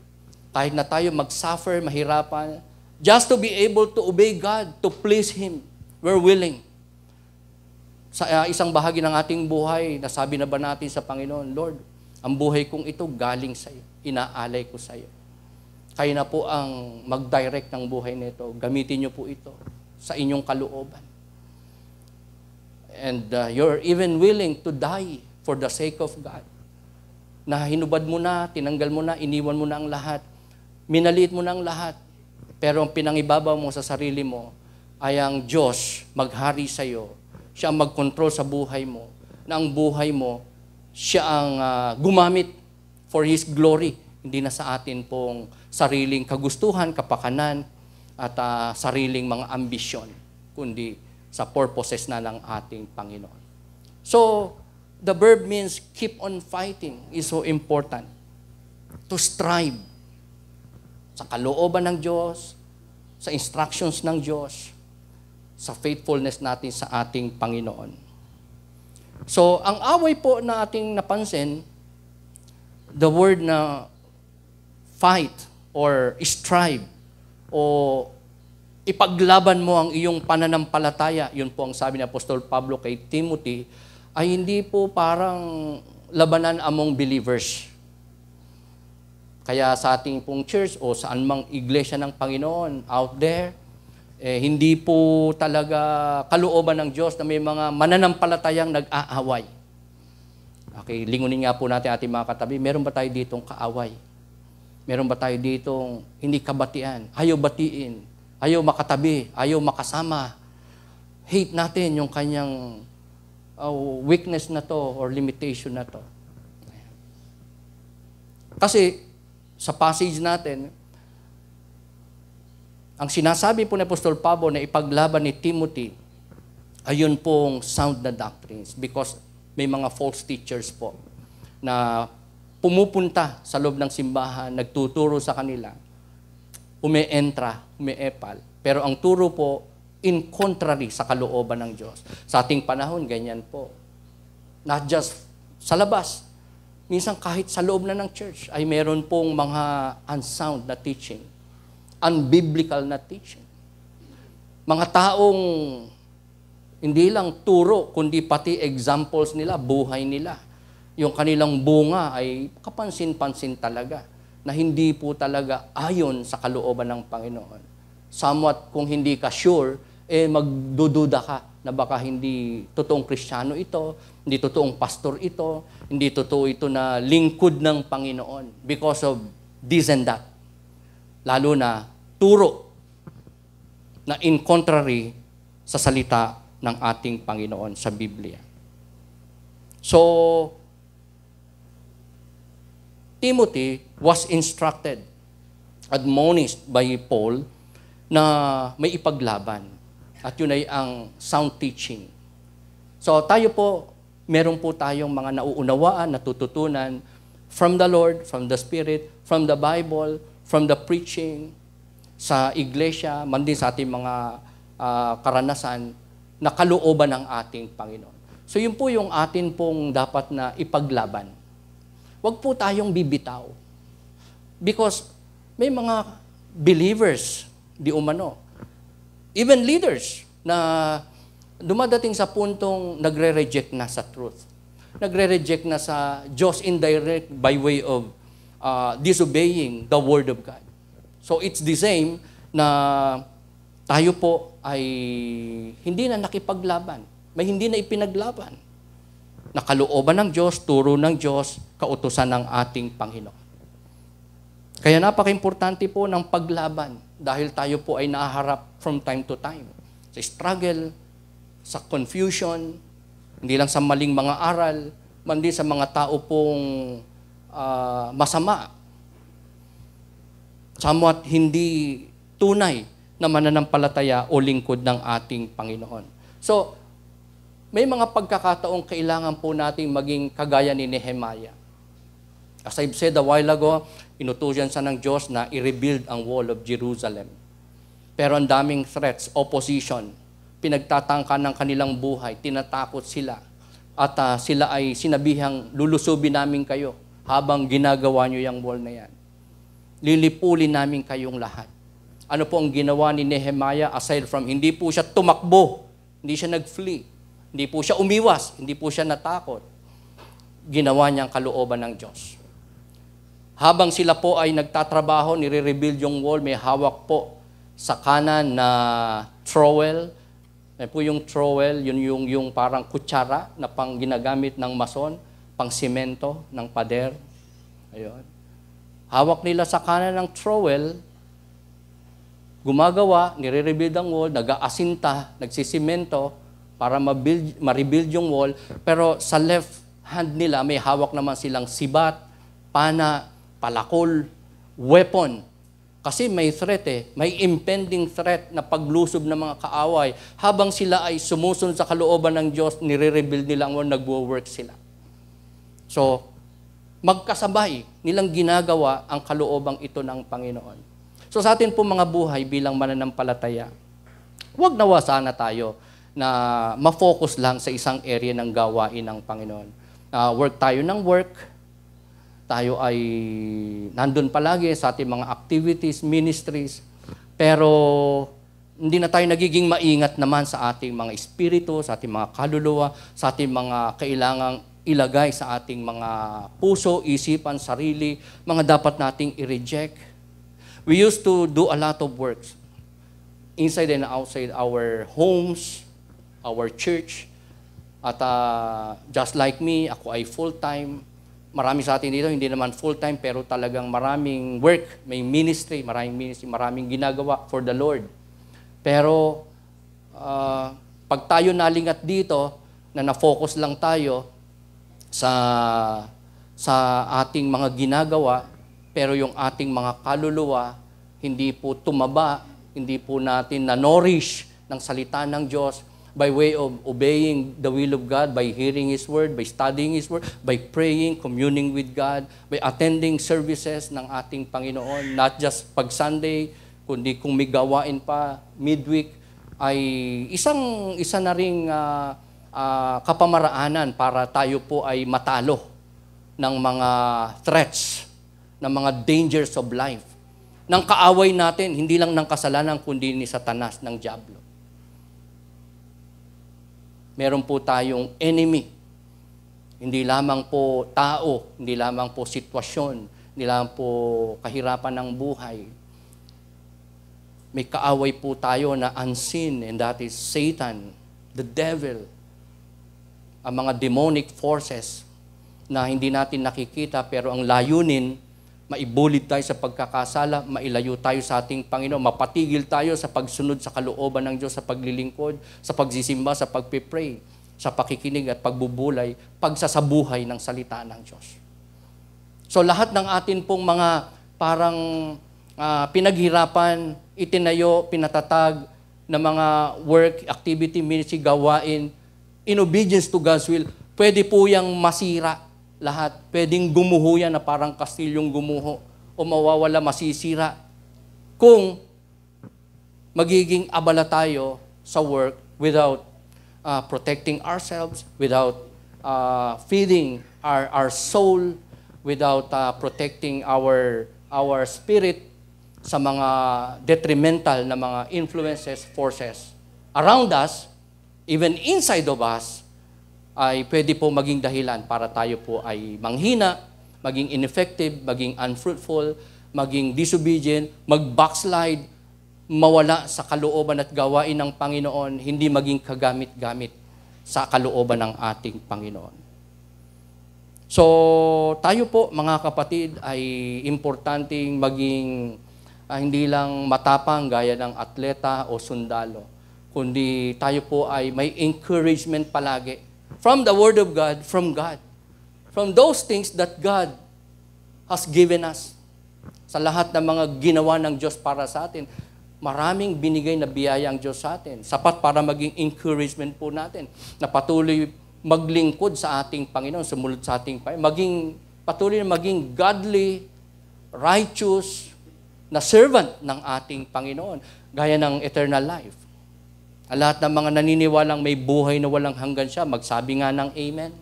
A: Kahit na tayo mag-suffer, mahirapan, just to be able to obey God, to please Him, we're willing. Sa uh, isang bahagi ng ating buhay, nasabi na ba natin sa Panginoon, Lord, ang buhay kong ito galing sa iyo, inaalay ko sa iyo. Kayo na po ang mag-direct ng buhay nito. Gamitin niyo po ito sa inyong kalooban. And uh, you're even willing to die for the sake of God. Na hinubad mo na, tinanggal mo na, iniwan mo na ang lahat. Minaliit mo na ang lahat. Pero ang pinangibabaw mo sa sarili mo ay ang Diyos maghari sa iyo. Siya ang mag-control sa buhay mo. Na ang buhay mo, siya ang uh, gumamit for His glory hindi na sa atin pong sariling kagustuhan, kapakanan, at uh, sariling mga ambisyon, kundi sa purposes na ng ating Panginoon. So, the verb means keep on fighting is so important. To strive sa kalooban ng Diyos, sa instructions ng Diyos, sa faithfulness natin sa ating Panginoon. So, ang away po na ating napansin, the word na fight or strive o ipaglaban mo ang iyong pananampalataya, yun po ang sabi ni Apostol Pablo kay Timothy, ay hindi po parang labanan among believers. Kaya sa ating pong church o saan mang iglesia ng Panginoon out there, eh, hindi po talaga kalooban ng Diyos na may mga mananampalatayang nag-aaway. Okay, lingunin nga po natin ating mga katabi, meron ba tayo ditong kaaway? Meron ba tayo dito hindi kabatian? Ayaw batiin, ayaw makatabi, ayaw makasama. Hate natin yung kanyang uh, weakness na to or limitation na to. Kasi sa passage natin, ang sinasabi po ni Apostol Pablo na ipaglaban ni Timothy, ayun pong sound na doctrines because may mga false teachers po na pumupunta sa loob ng simbahan, nagtuturo sa kanila, umeentra, umeepal. Pero ang turo po, in contrary sa kalooban ng Diyos. Sa ating panahon, ganyan po. Not just sa labas. Minsan kahit sa loob na ng church ay meron pong mga unsound na teaching, unbiblical na teaching. Mga taong hindi lang turo, kundi pati examples nila, buhay nila yung kanilang bunga ay kapansin-pansin talaga na hindi po talaga ayon sa kalooban ng Panginoon. Somewhat kung hindi ka sure, eh magdududa ka na baka hindi totoong Kristiyano ito, hindi totoong pastor ito, hindi totoo ito na lingkod ng Panginoon because of this and that. Lalo na turo na in contrary sa salita ng ating Panginoon sa Biblia. So, Timothy was instructed, admonished by Paul na may ipaglaban. At yun ay ang sound teaching. So tayo po, meron po tayong mga nauunawaan, natututunan from the Lord, from the Spirit, from the Bible, from the preaching, sa iglesia, man din sa ating mga uh, karanasan na kalooban ng ating Panginoon. So yun po yung atin pong dapat na ipaglaban. Huwag po tayong bibitaw. Because may mga believers, di umano, even leaders na dumadating sa puntong nagre-reject na sa truth. Nagre-reject na sa Diyos indirect by way of uh, disobeying the Word of God. So it's the same na tayo po ay hindi na nakipaglaban. May hindi na ipinaglaban na kalooban ng Diyos, turo ng Diyos, kautusan ng ating Panginoon. Kaya napaka-importante po ng paglaban dahil tayo po ay naharap from time to time sa struggle, sa confusion, hindi lang sa maling mga aral, mandi sa mga tao pong uh, masama. Somewhat hindi tunay na mananampalataya o lingkod ng ating Panginoon. So, may mga pagkakataong kailangan po nating maging kagaya ni Nehemiah. As I've said a while ago, inutusan sa ng Diyos na i-rebuild ang wall of Jerusalem. Pero ang daming threats, opposition, pinagtatangka ng kanilang buhay, tinatakot sila. At uh, sila ay sinabihang lulusubin namin kayo habang ginagawa nyo yung wall na yan. Lilipulin namin kayong lahat. Ano po ang ginawa ni Nehemiah aside from hindi po siya tumakbo, hindi siya nag-flee hindi po siya umiwas, hindi po siya natakot. Ginawa niya ang kalooban ng Diyos. Habang sila po ay nagtatrabaho, nire-rebuild yung wall, may hawak po sa kanan na trowel. May po yung trowel, yun yung, yung parang kutsara na pang ginagamit ng mason, pang simento, ng pader. Ayun. Hawak nila sa kanan ng trowel, gumagawa, nire-rebuild ang wall, nag-aasinta, nagsisimento, para ma-build, ma-rebuild yung wall. Pero sa left hand nila, may hawak naman silang sibat, pana, palakol, weapon. Kasi may threat eh, may impending threat na paglusob ng mga kaaway. Habang sila ay sumusun sa kalooban ng Diyos, nire-rebuild nila ang wall, nagwo-work sila. So, magkasabay nilang ginagawa ang kalooban ito ng Panginoon. So sa atin po mga buhay bilang mananampalataya, huwag nawa sana tayo na ma-focus lang sa isang area ng gawain ng Panginoon. Uh, work tayo ng work, tayo ay nandun palagi sa ating mga activities, ministries, pero hindi na tayo nagiging maingat naman sa ating mga espiritu, sa ating mga kaluluwa, sa ating mga kailangang ilagay sa ating mga puso, isipan, sarili, mga dapat nating i-reject. We used to do a lot of works inside and outside our homes, our church. At uh, just like me, ako ay full-time. Marami sa atin dito, hindi naman full-time, pero talagang maraming work. May ministry, maraming ministry, maraming ginagawa for the Lord. Pero uh, pag tayo nalingat dito, na na-focus lang tayo sa sa ating mga ginagawa, pero yung ating mga kaluluwa hindi po tumaba, hindi po natin na-nourish ng salita ng Diyos, by way of obeying the will of God, by hearing His Word, by studying His Word, by praying, communing with God, by attending services ng ating Panginoon, not just pag Sunday, kundi kung may gawain pa, midweek, ay isang isa na ring uh, uh, kapamaraanan para tayo po ay matalo ng mga threats, ng mga dangers of life, ng kaaway natin, hindi lang ng kasalanan, kundi ni Satanas, ng Diablo meron po tayong enemy. Hindi lamang po tao, hindi lamang po sitwasyon, hindi lamang po kahirapan ng buhay. May kaaway po tayo na unseen and that is Satan, the devil, ang mga demonic forces na hindi natin nakikita pero ang layunin maibulid tayo sa pagkakasala, mailayo tayo sa ating Panginoon, mapatigil tayo sa pagsunod sa kalooban ng Diyos, sa paglilingkod, sa pagsisimba, sa pagpipray, sa pakikinig at pagbubulay, pagsasabuhay ng salita ng Diyos. So lahat ng atin pong mga parang uh, pinaghirapan, itinayo, pinatatag na mga work, activity, ministry, gawain, in obedience to God's will, pwede po yung masira lahat. Pwedeng gumuho yan na parang kastilyong gumuho o mawawala, masisira. Kung magiging abala tayo sa work without uh, protecting ourselves, without uh, feeding our, our soul, without uh, protecting our, our spirit sa mga detrimental na mga influences, forces around us, even inside of us, ay pwede po maging dahilan para tayo po ay manghina, maging ineffective, maging unfruitful, maging disobedient, mag-backslide, mawala sa kalooban at gawain ng Panginoon, hindi maging kagamit-gamit sa kalooban ng ating Panginoon. So, tayo po mga kapatid ay importanteng maging ah, hindi lang matapang gaya ng atleta o sundalo, kundi tayo po ay may encouragement palagi from the Word of God, from God. From those things that God has given us. Sa lahat ng mga ginawa ng Diyos para sa atin, maraming binigay na biyaya ang Diyos sa atin. Sapat para maging encouragement po natin na patuloy maglingkod sa ating Panginoon, sumulod sa ating Panginoon. Maging, patuloy na maging godly, righteous na servant ng ating Panginoon, gaya ng eternal life. At lahat ng mga naniniwalang may buhay na walang hanggan siya, magsabi nga ng Amen.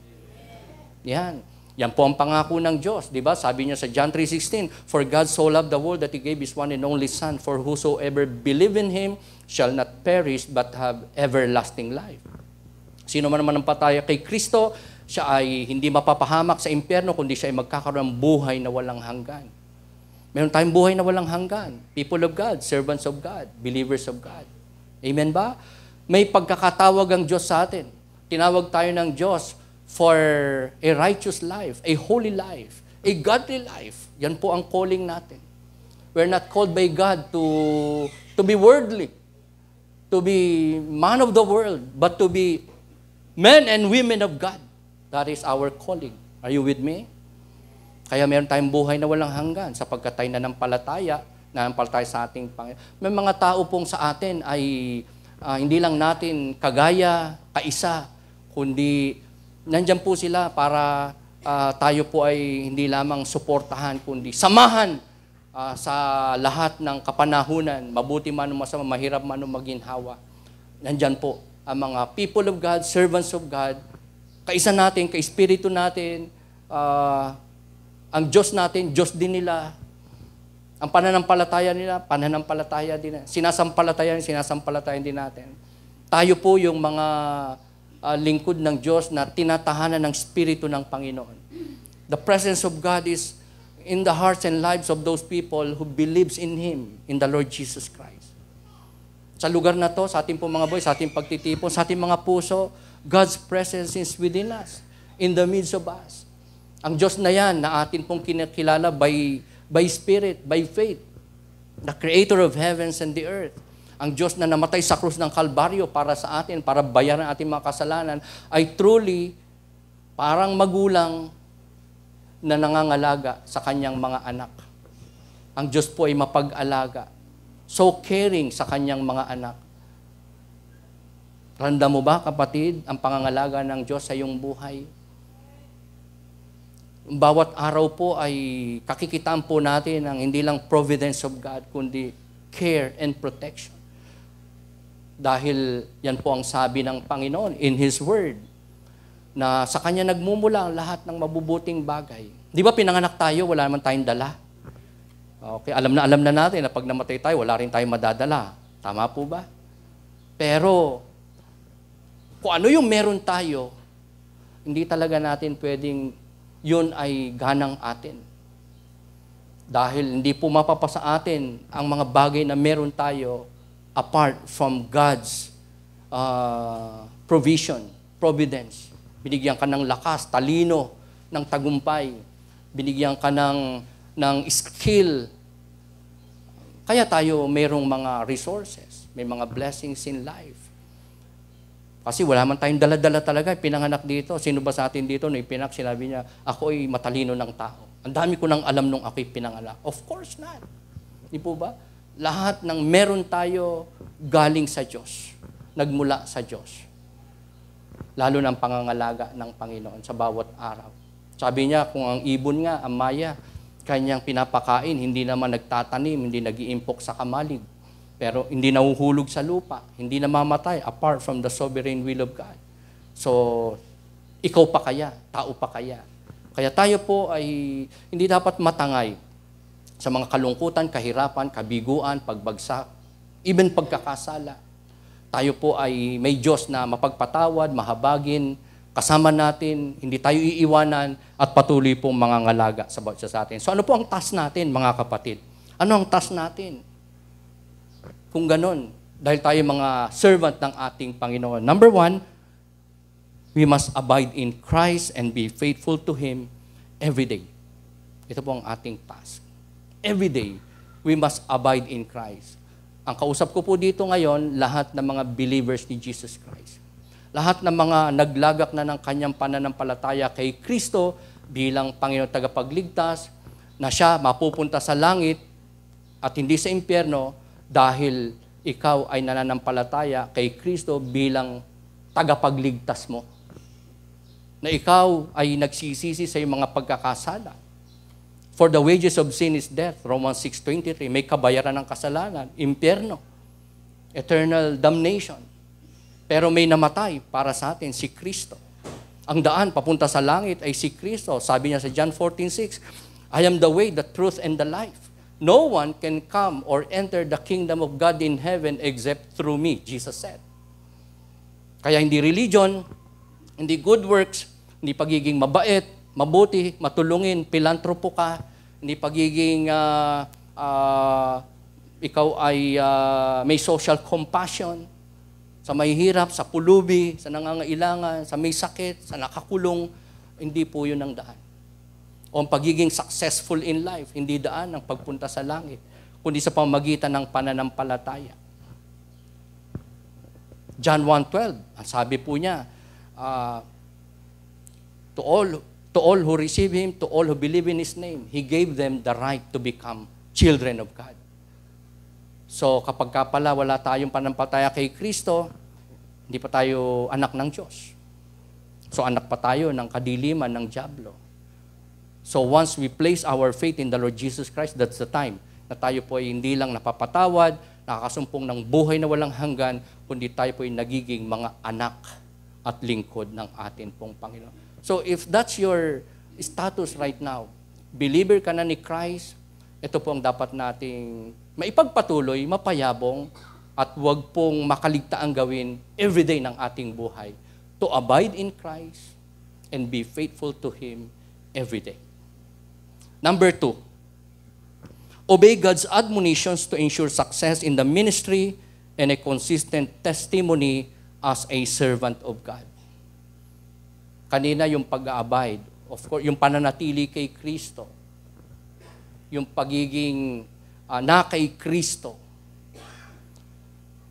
A: Yan. Yan po ang pangako ng Diyos, di ba? Sabi niya sa John 3.16, For God so loved the world that He gave His one and only Son, for whosoever believe in Him shall not perish but have everlasting life. Sino man naman ang pataya kay Kristo, siya ay hindi mapapahamak sa impyerno, kundi siya ay magkakaroon ng buhay na walang hanggan. Meron tayong buhay na walang hanggan. People of God, servants of God, believers of God. Amen ba? May pagkakatawag ang Diyos sa atin. Tinawag tayo ng Diyos for a righteous life, a holy life, a godly life. Yan po ang calling natin. We're not called by God to, to be worldly, to be man of the world, but to be men and women of God. That is our calling. Are you with me? Kaya meron tayong buhay na walang hanggan sa pagkatay na ng palataya, na ang palataya sa ating Panginoon. May mga tao pong sa atin ay uh, hindi lang natin kagaya, kaisa, kundi nandyan po sila para uh, tayo po ay hindi lamang suportahan, kundi samahan uh, sa lahat ng kapanahunan, mabuti man o masama, mahirap man o maginhawa. Nandyan po ang mga people of God, servants of God, kaisa natin, kaespirito natin, uh, ang Diyos natin, Diyos din nila, ang pananampalataya nila, pananampalataya din. Sinasampalataya, sinasampalataya din natin. Tayo po yung mga uh, lingkod ng Diyos na tinatahanan ng Espiritu ng Panginoon. The presence of God is in the hearts and lives of those people who believes in Him, in the Lord Jesus Christ. Sa lugar na to, sa ating po mga boy, sa ating pagtitipon, sa ating mga puso, God's presence is within us, in the midst of us. Ang Diyos na yan na atin pong kinikilala by by Spirit, by faith, the Creator of heavens and the earth, ang Diyos na namatay sa krus ng Kalbaryo para sa atin, para bayaran ating mga kasalanan, ay truly parang magulang na nangangalaga sa kanyang mga anak. Ang Diyos po ay mapag-alaga, so caring sa kanyang mga anak. Randa mo ba, kapatid, ang pangangalaga ng Diyos sa iyong buhay? bawat araw po ay kakikitaan po natin ang hindi lang providence of God, kundi care and protection. Dahil yan po ang sabi ng Panginoon in His Word, na sa Kanya nagmumula ang lahat ng mabubuting bagay. Di ba pinanganak tayo, wala naman tayong dala? Okay, alam na alam na natin na pag namatay tayo, wala rin tayong madadala. Tama po ba? Pero, kung ano yung meron tayo, hindi talaga natin pwedeng yun ay ganang atin. Dahil hindi po mapapasa atin ang mga bagay na meron tayo apart from God's uh, provision, providence. Binigyan ka ng lakas, talino, ng tagumpay. Binigyan ka ng, ng skill. Kaya tayo mayroong mga resources, may mga blessings in life. Kasi wala man tayong daladala talaga, pinanganak dito. Sino ba sa atin dito na ipinak? Sinabi niya, ako ay matalino ng tao. Ang dami ko nang alam nung ako'y pinanganak. Of course not. Di po ba? Lahat ng meron tayo galing sa Diyos. Nagmula sa Diyos. Lalo ng pangangalaga ng Panginoon sa bawat araw. Sabi niya, kung ang ibon nga, ang maya, kanyang pinapakain, hindi naman nagtatanim, hindi nag sa kamalig pero hindi nahuhulog sa lupa, hindi namamatay apart from the sovereign will of God. So, ikaw pa kaya, tao pa kaya. Kaya tayo po ay hindi dapat matangay sa mga kalungkutan, kahirapan, kabiguan, pagbagsak, even pagkakasala. Tayo po ay may Diyos na mapagpatawad, mahabagin, kasama natin, hindi tayo iiwanan at patuloy pong mga ngalaga sa bawat sa atin. So ano po ang task natin mga kapatid? Ano ang task natin? kung ganon. Dahil tayo mga servant ng ating Panginoon. Number one, we must abide in Christ and be faithful to Him every day. Ito po ang ating task. Every day, we must abide in Christ. Ang kausap ko po dito ngayon, lahat ng mga believers ni Jesus Christ. Lahat ng mga naglagak na ng kanyang pananampalataya kay Kristo bilang Panginoon tagapagligtas, na siya mapupunta sa langit at hindi sa impyerno, dahil ikaw ay nananampalataya kay Kristo bilang tagapagligtas mo. Na ikaw ay nagsisisi sa iyong mga pagkakasala. For the wages of sin is death, Romans 6.23. May kabayaran ng kasalanan, impyerno, eternal damnation. Pero may namatay para sa atin, si Kristo. Ang daan papunta sa langit ay si Kristo. Sabi niya sa John 14.6, I am the way, the truth, and the life. No one can come or enter the kingdom of God in heaven except through me, Jesus said. Kaya hindi religion, hindi good works, hindi pagiging mabait, mabuti, matulungin, pilantropo ka, hindi pagiging uh, uh, ikaw ay uh, may social compassion sa may hirap, sa pulubi, sa nangangailangan, sa may sakit, sa nakakulong, hindi po yun ang daan o ang pagiging successful in life, hindi daan ng pagpunta sa langit, kundi sa pamagitan ng pananampalataya. John 1.12, ang sabi po niya, uh, to, all, to all who receive Him, to all who believe in His name, He gave them the right to become children of God. So kapag ka pala wala tayong panampataya kay Kristo, hindi pa tayo anak ng Diyos. So anak pa tayo ng kadiliman ng Diablo. So once we place our faith in the Lord Jesus Christ, that's the time na tayo po ay hindi lang napapatawad, nakakasumpong ng buhay na walang hanggan, kundi tayo po ay nagiging mga anak at lingkod ng atin pong Panginoon. So if that's your status right now, believer ka na ni Christ, ito po ang dapat nating maipagpatuloy, mapayabong, at huwag pong makaligtaang gawin everyday ng ating buhay. To abide in Christ and be faithful to Him every day. Number two, obey God's admonitions to ensure success in the ministry and a consistent testimony as a servant of God. Kanina yung pag-abide, of course, yung pananatili kay Kristo, yung pagiging uh, na kay Kristo,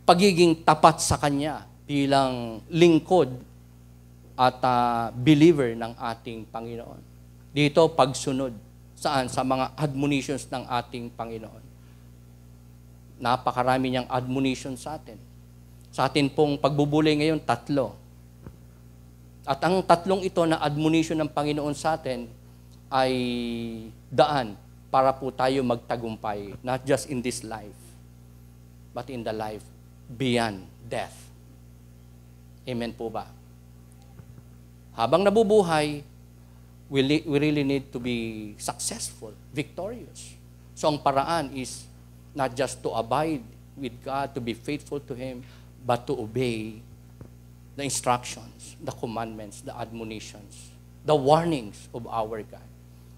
A: pagiging tapat sa Kanya bilang lingkod at uh, believer ng ating Panginoon. Dito, pagsunod. Saan? Sa mga admonitions ng ating Panginoon. Napakarami niyang admonition sa atin. Sa atin pong pagbubulay ngayon, tatlo. At ang tatlong ito na admonition ng Panginoon sa atin ay daan para po tayo magtagumpay, not just in this life, but in the life beyond death. Amen po ba? Habang nabubuhay, we, we really need to be successful, victorious. So ang paraan is not just to abide with God, to be faithful to Him, but to obey the instructions, the commandments, the admonitions, the warnings of our God.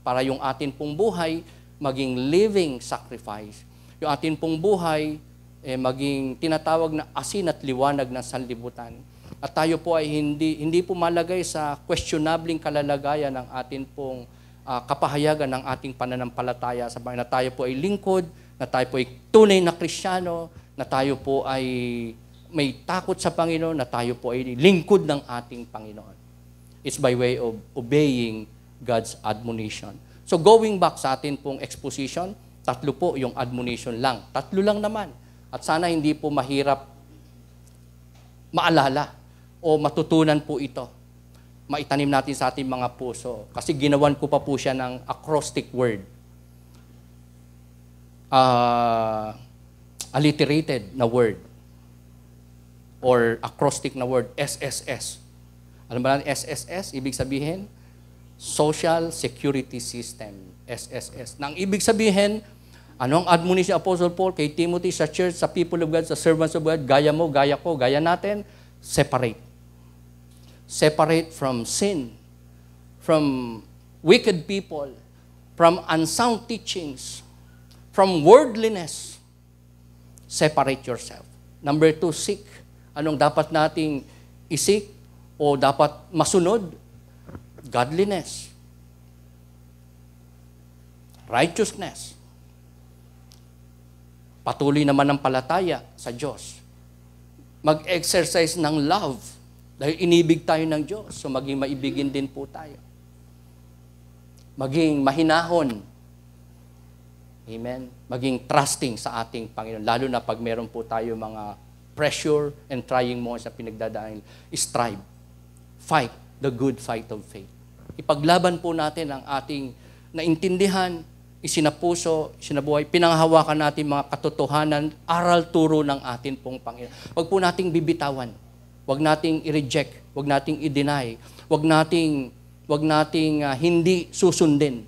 A: Para yung atin pong buhay maging living sacrifice, yung atin pong buhay eh, maging tinatawag na asin at liwanag ng sanlibutan at tayo po ay hindi, hindi po malagay sa questionabling kalalagayan ng atin pong uh, kapahayagan ng ating pananampalataya sa na tayo po ay lingkod, na tayo po ay tunay na Kristiyano, na tayo po ay may takot sa Panginoon, na tayo po ay lingkod ng ating Panginoon. It's by way of obeying God's admonition. So going back sa atin pong exposition, tatlo po yung admonition lang. Tatlo lang naman. At sana hindi po mahirap maalala o matutunan po ito. Maitanim natin sa ating mga puso. Kasi ginawan ko pa po siya ng acrostic word. Uh, alliterated na word. Or acrostic na word, SSS. Alam ba natin, SSS, ibig sabihin, Social Security System, SSS. Nang ibig sabihin, anong admonish ni Apostle Paul kay Timothy sa church, sa people of God, sa servants of God, gaya mo, gaya ko, gaya natin, separate separate from sin, from wicked people, from unsound teachings, from worldliness. Separate yourself. Number two, seek. Anong dapat nating isik o dapat masunod? Godliness. Righteousness. Patuloy naman ang palataya sa Diyos. Mag-exercise ng love dahil inibig tayo ng Diyos, so maging maibigin din po tayo. Maging mahinahon. Amen. Maging trusting sa ating Panginoon. Lalo na pag meron po tayo mga pressure and trying moments na pinagdadaan. Strive. Fight the good fight of faith. Ipaglaban po natin ang ating naintindihan, isinapuso, sinabuhay, pinanghawakan natin mga katotohanan, aral, turo ng atin pong Panginoon. Huwag po nating bibitawan Huwag nating i-reject, huwag nating i-deny, huwag nating huwag nating uh, hindi susundin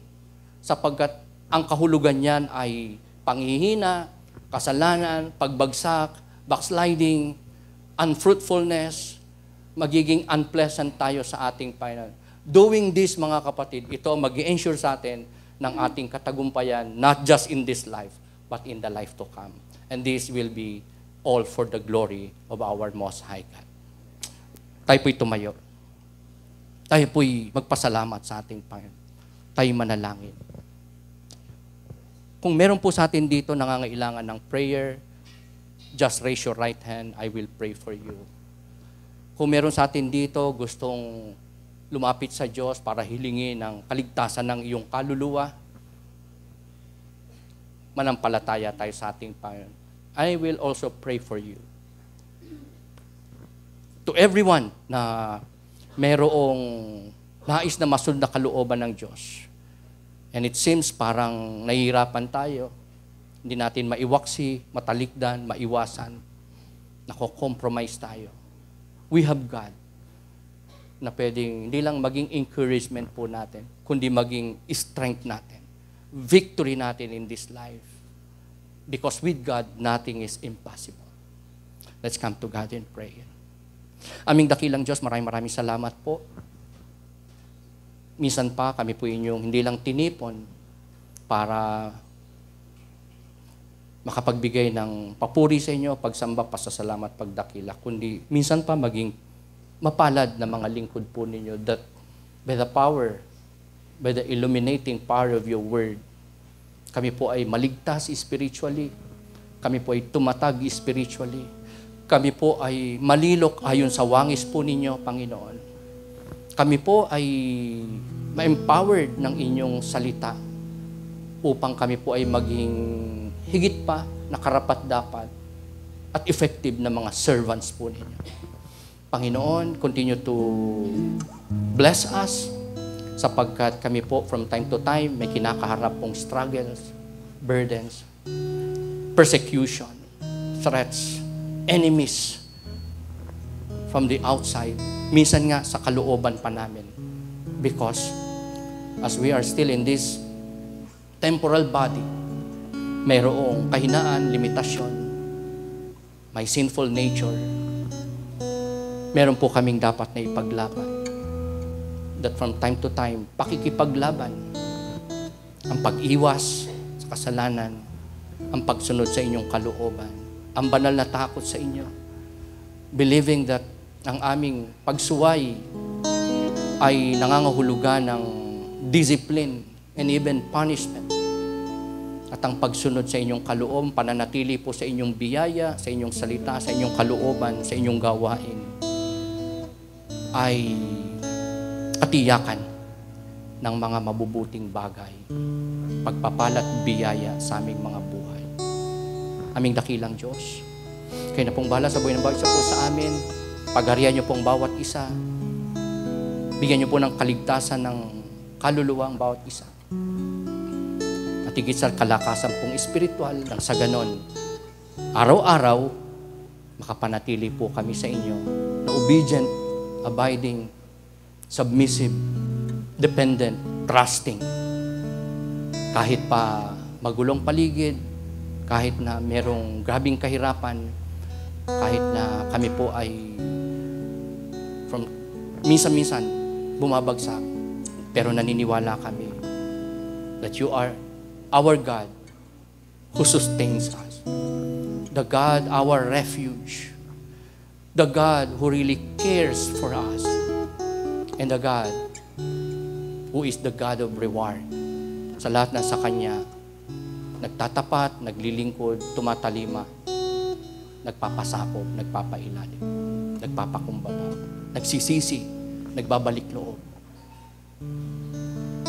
A: sapagkat ang kahulugan niyan ay panghihina, kasalanan, pagbagsak, backsliding, unfruitfulness, magiging unpleasant tayo sa ating final. Doing this, mga kapatid, ito mag ensure sa atin ng ating katagumpayan, not just in this life, but in the life to come. And this will be all for the glory of our Most High God. Tayo po'y tumayo. Tayo po'y magpasalamat sa ating Panginoon. Tayo manalangin. Kung meron po sa atin dito nangangailangan ng prayer, just raise your right hand, I will pray for you. Kung meron sa atin dito gustong lumapit sa Diyos para hilingin ang kaligtasan ng iyong kaluluwa, manampalataya tayo sa ating Panginoon. I will also pray for you to everyone na merong nais na masunod na kalooban ng Diyos. And it seems parang nahihirapan tayo. Hindi natin maiwaksi, matalikdan, maiwasan. Nako-compromise tayo. We have God na pwedeng hindi lang maging encouragement po natin, kundi maging strength natin, victory natin in this life. Because with God, nothing is impossible. Let's come to God in prayer. Aming dakilang Diyos, maraming maraming salamat po. Minsan pa kami po inyong hindi lang tinipon para makapagbigay ng papuri sa inyo, pagsamba, pasasalamat, pagdakila, kundi minsan pa maging mapalad na mga lingkod po ninyo that by the power, by the illuminating power of your word, kami po ay maligtas spiritually, kami po ay tumatag spiritually, kami po ay malilok ayon sa wangis po ninyo, Panginoon. Kami po ay ma-empowered ng inyong salita upang kami po ay maging higit pa na karapat dapat at effective na mga servants po ninyo. Panginoon, continue to bless us sapagkat kami po from time to time may kinakaharap pong struggles, burdens, persecution, threats, enemies from the outside. Minsan nga sa kalooban pa namin. Because as we are still in this temporal body, mayroong kahinaan, limitasyon, may sinful nature, meron po kaming dapat na ipaglaban. That from time to time, pakikipaglaban ang pag-iwas sa kasalanan, ang pagsunod sa inyong kalooban ang banal na takot sa inyo. Believing that ang aming pagsuway ay nangangahulugan ng discipline and even punishment. At ang pagsunod sa inyong kaloob, pananatili po sa inyong biyaya, sa inyong salita, sa inyong kalooban, sa inyong gawain, ay katiyakan ng mga mabubuting bagay, pagpapalat biyaya sa aming mga buhay aming dakilang Diyos. Kayo na pong bala sa buhay ng bawat isa po sa amin. Pagharihan niyo pong bawat isa. Bigyan niyo po ng kaligtasan ng kaluluwa ang bawat isa. At higit sa kalakasan pong espiritual nang sa ganon, araw-araw, makapanatili po kami sa inyo na obedient, abiding, submissive, dependent, trusting. Kahit pa magulong paligid, kahit na merong grabing kahirapan, kahit na kami po ay from minsan-minsan bumabagsak, pero naniniwala kami that you are our God who sustains us. The God, our refuge. The God who really cares for us. And the God who is the God of reward. Sa lahat na sa Kanya Nagtatapat, naglilingkod, tumatalima, nagpapasakop, nagpapailalim, nagpapakumbaba, nagsisisi, nagbabalik loob,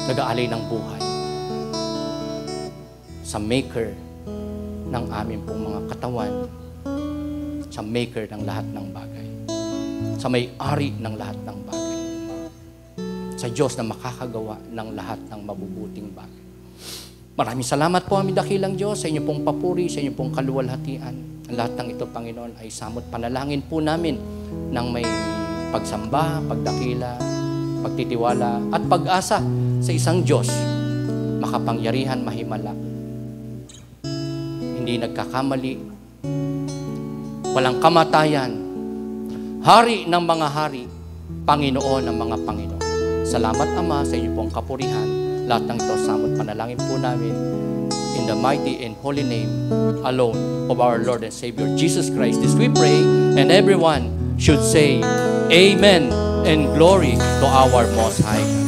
A: nag-aalay ng buhay sa maker ng aming pong mga katawan, sa maker ng lahat ng bagay, sa may-ari ng lahat ng bagay, sa Diyos na makakagawa ng lahat ng mabubuting bagay. Maraming salamat po aming dakilang Diyos sa inyo pong papuri, sa inyo pong kaluwalhatian. Ang lahat ng ito, Panginoon, ay samot panalangin po namin ng may pagsamba, pagdakila, pagtitiwala, at pag-asa sa isang Diyos, makapangyarihan, mahimala. Hindi nagkakamali, walang kamatayan, hari ng mga hari, Panginoon ng mga Panginoon. Salamat, Ama, sa inyong pong kapurihan lahat ng ito samot panalangin po namin in the mighty and holy name alone of our Lord and Savior Jesus Christ. This we pray and everyone should say Amen and glory to our Most High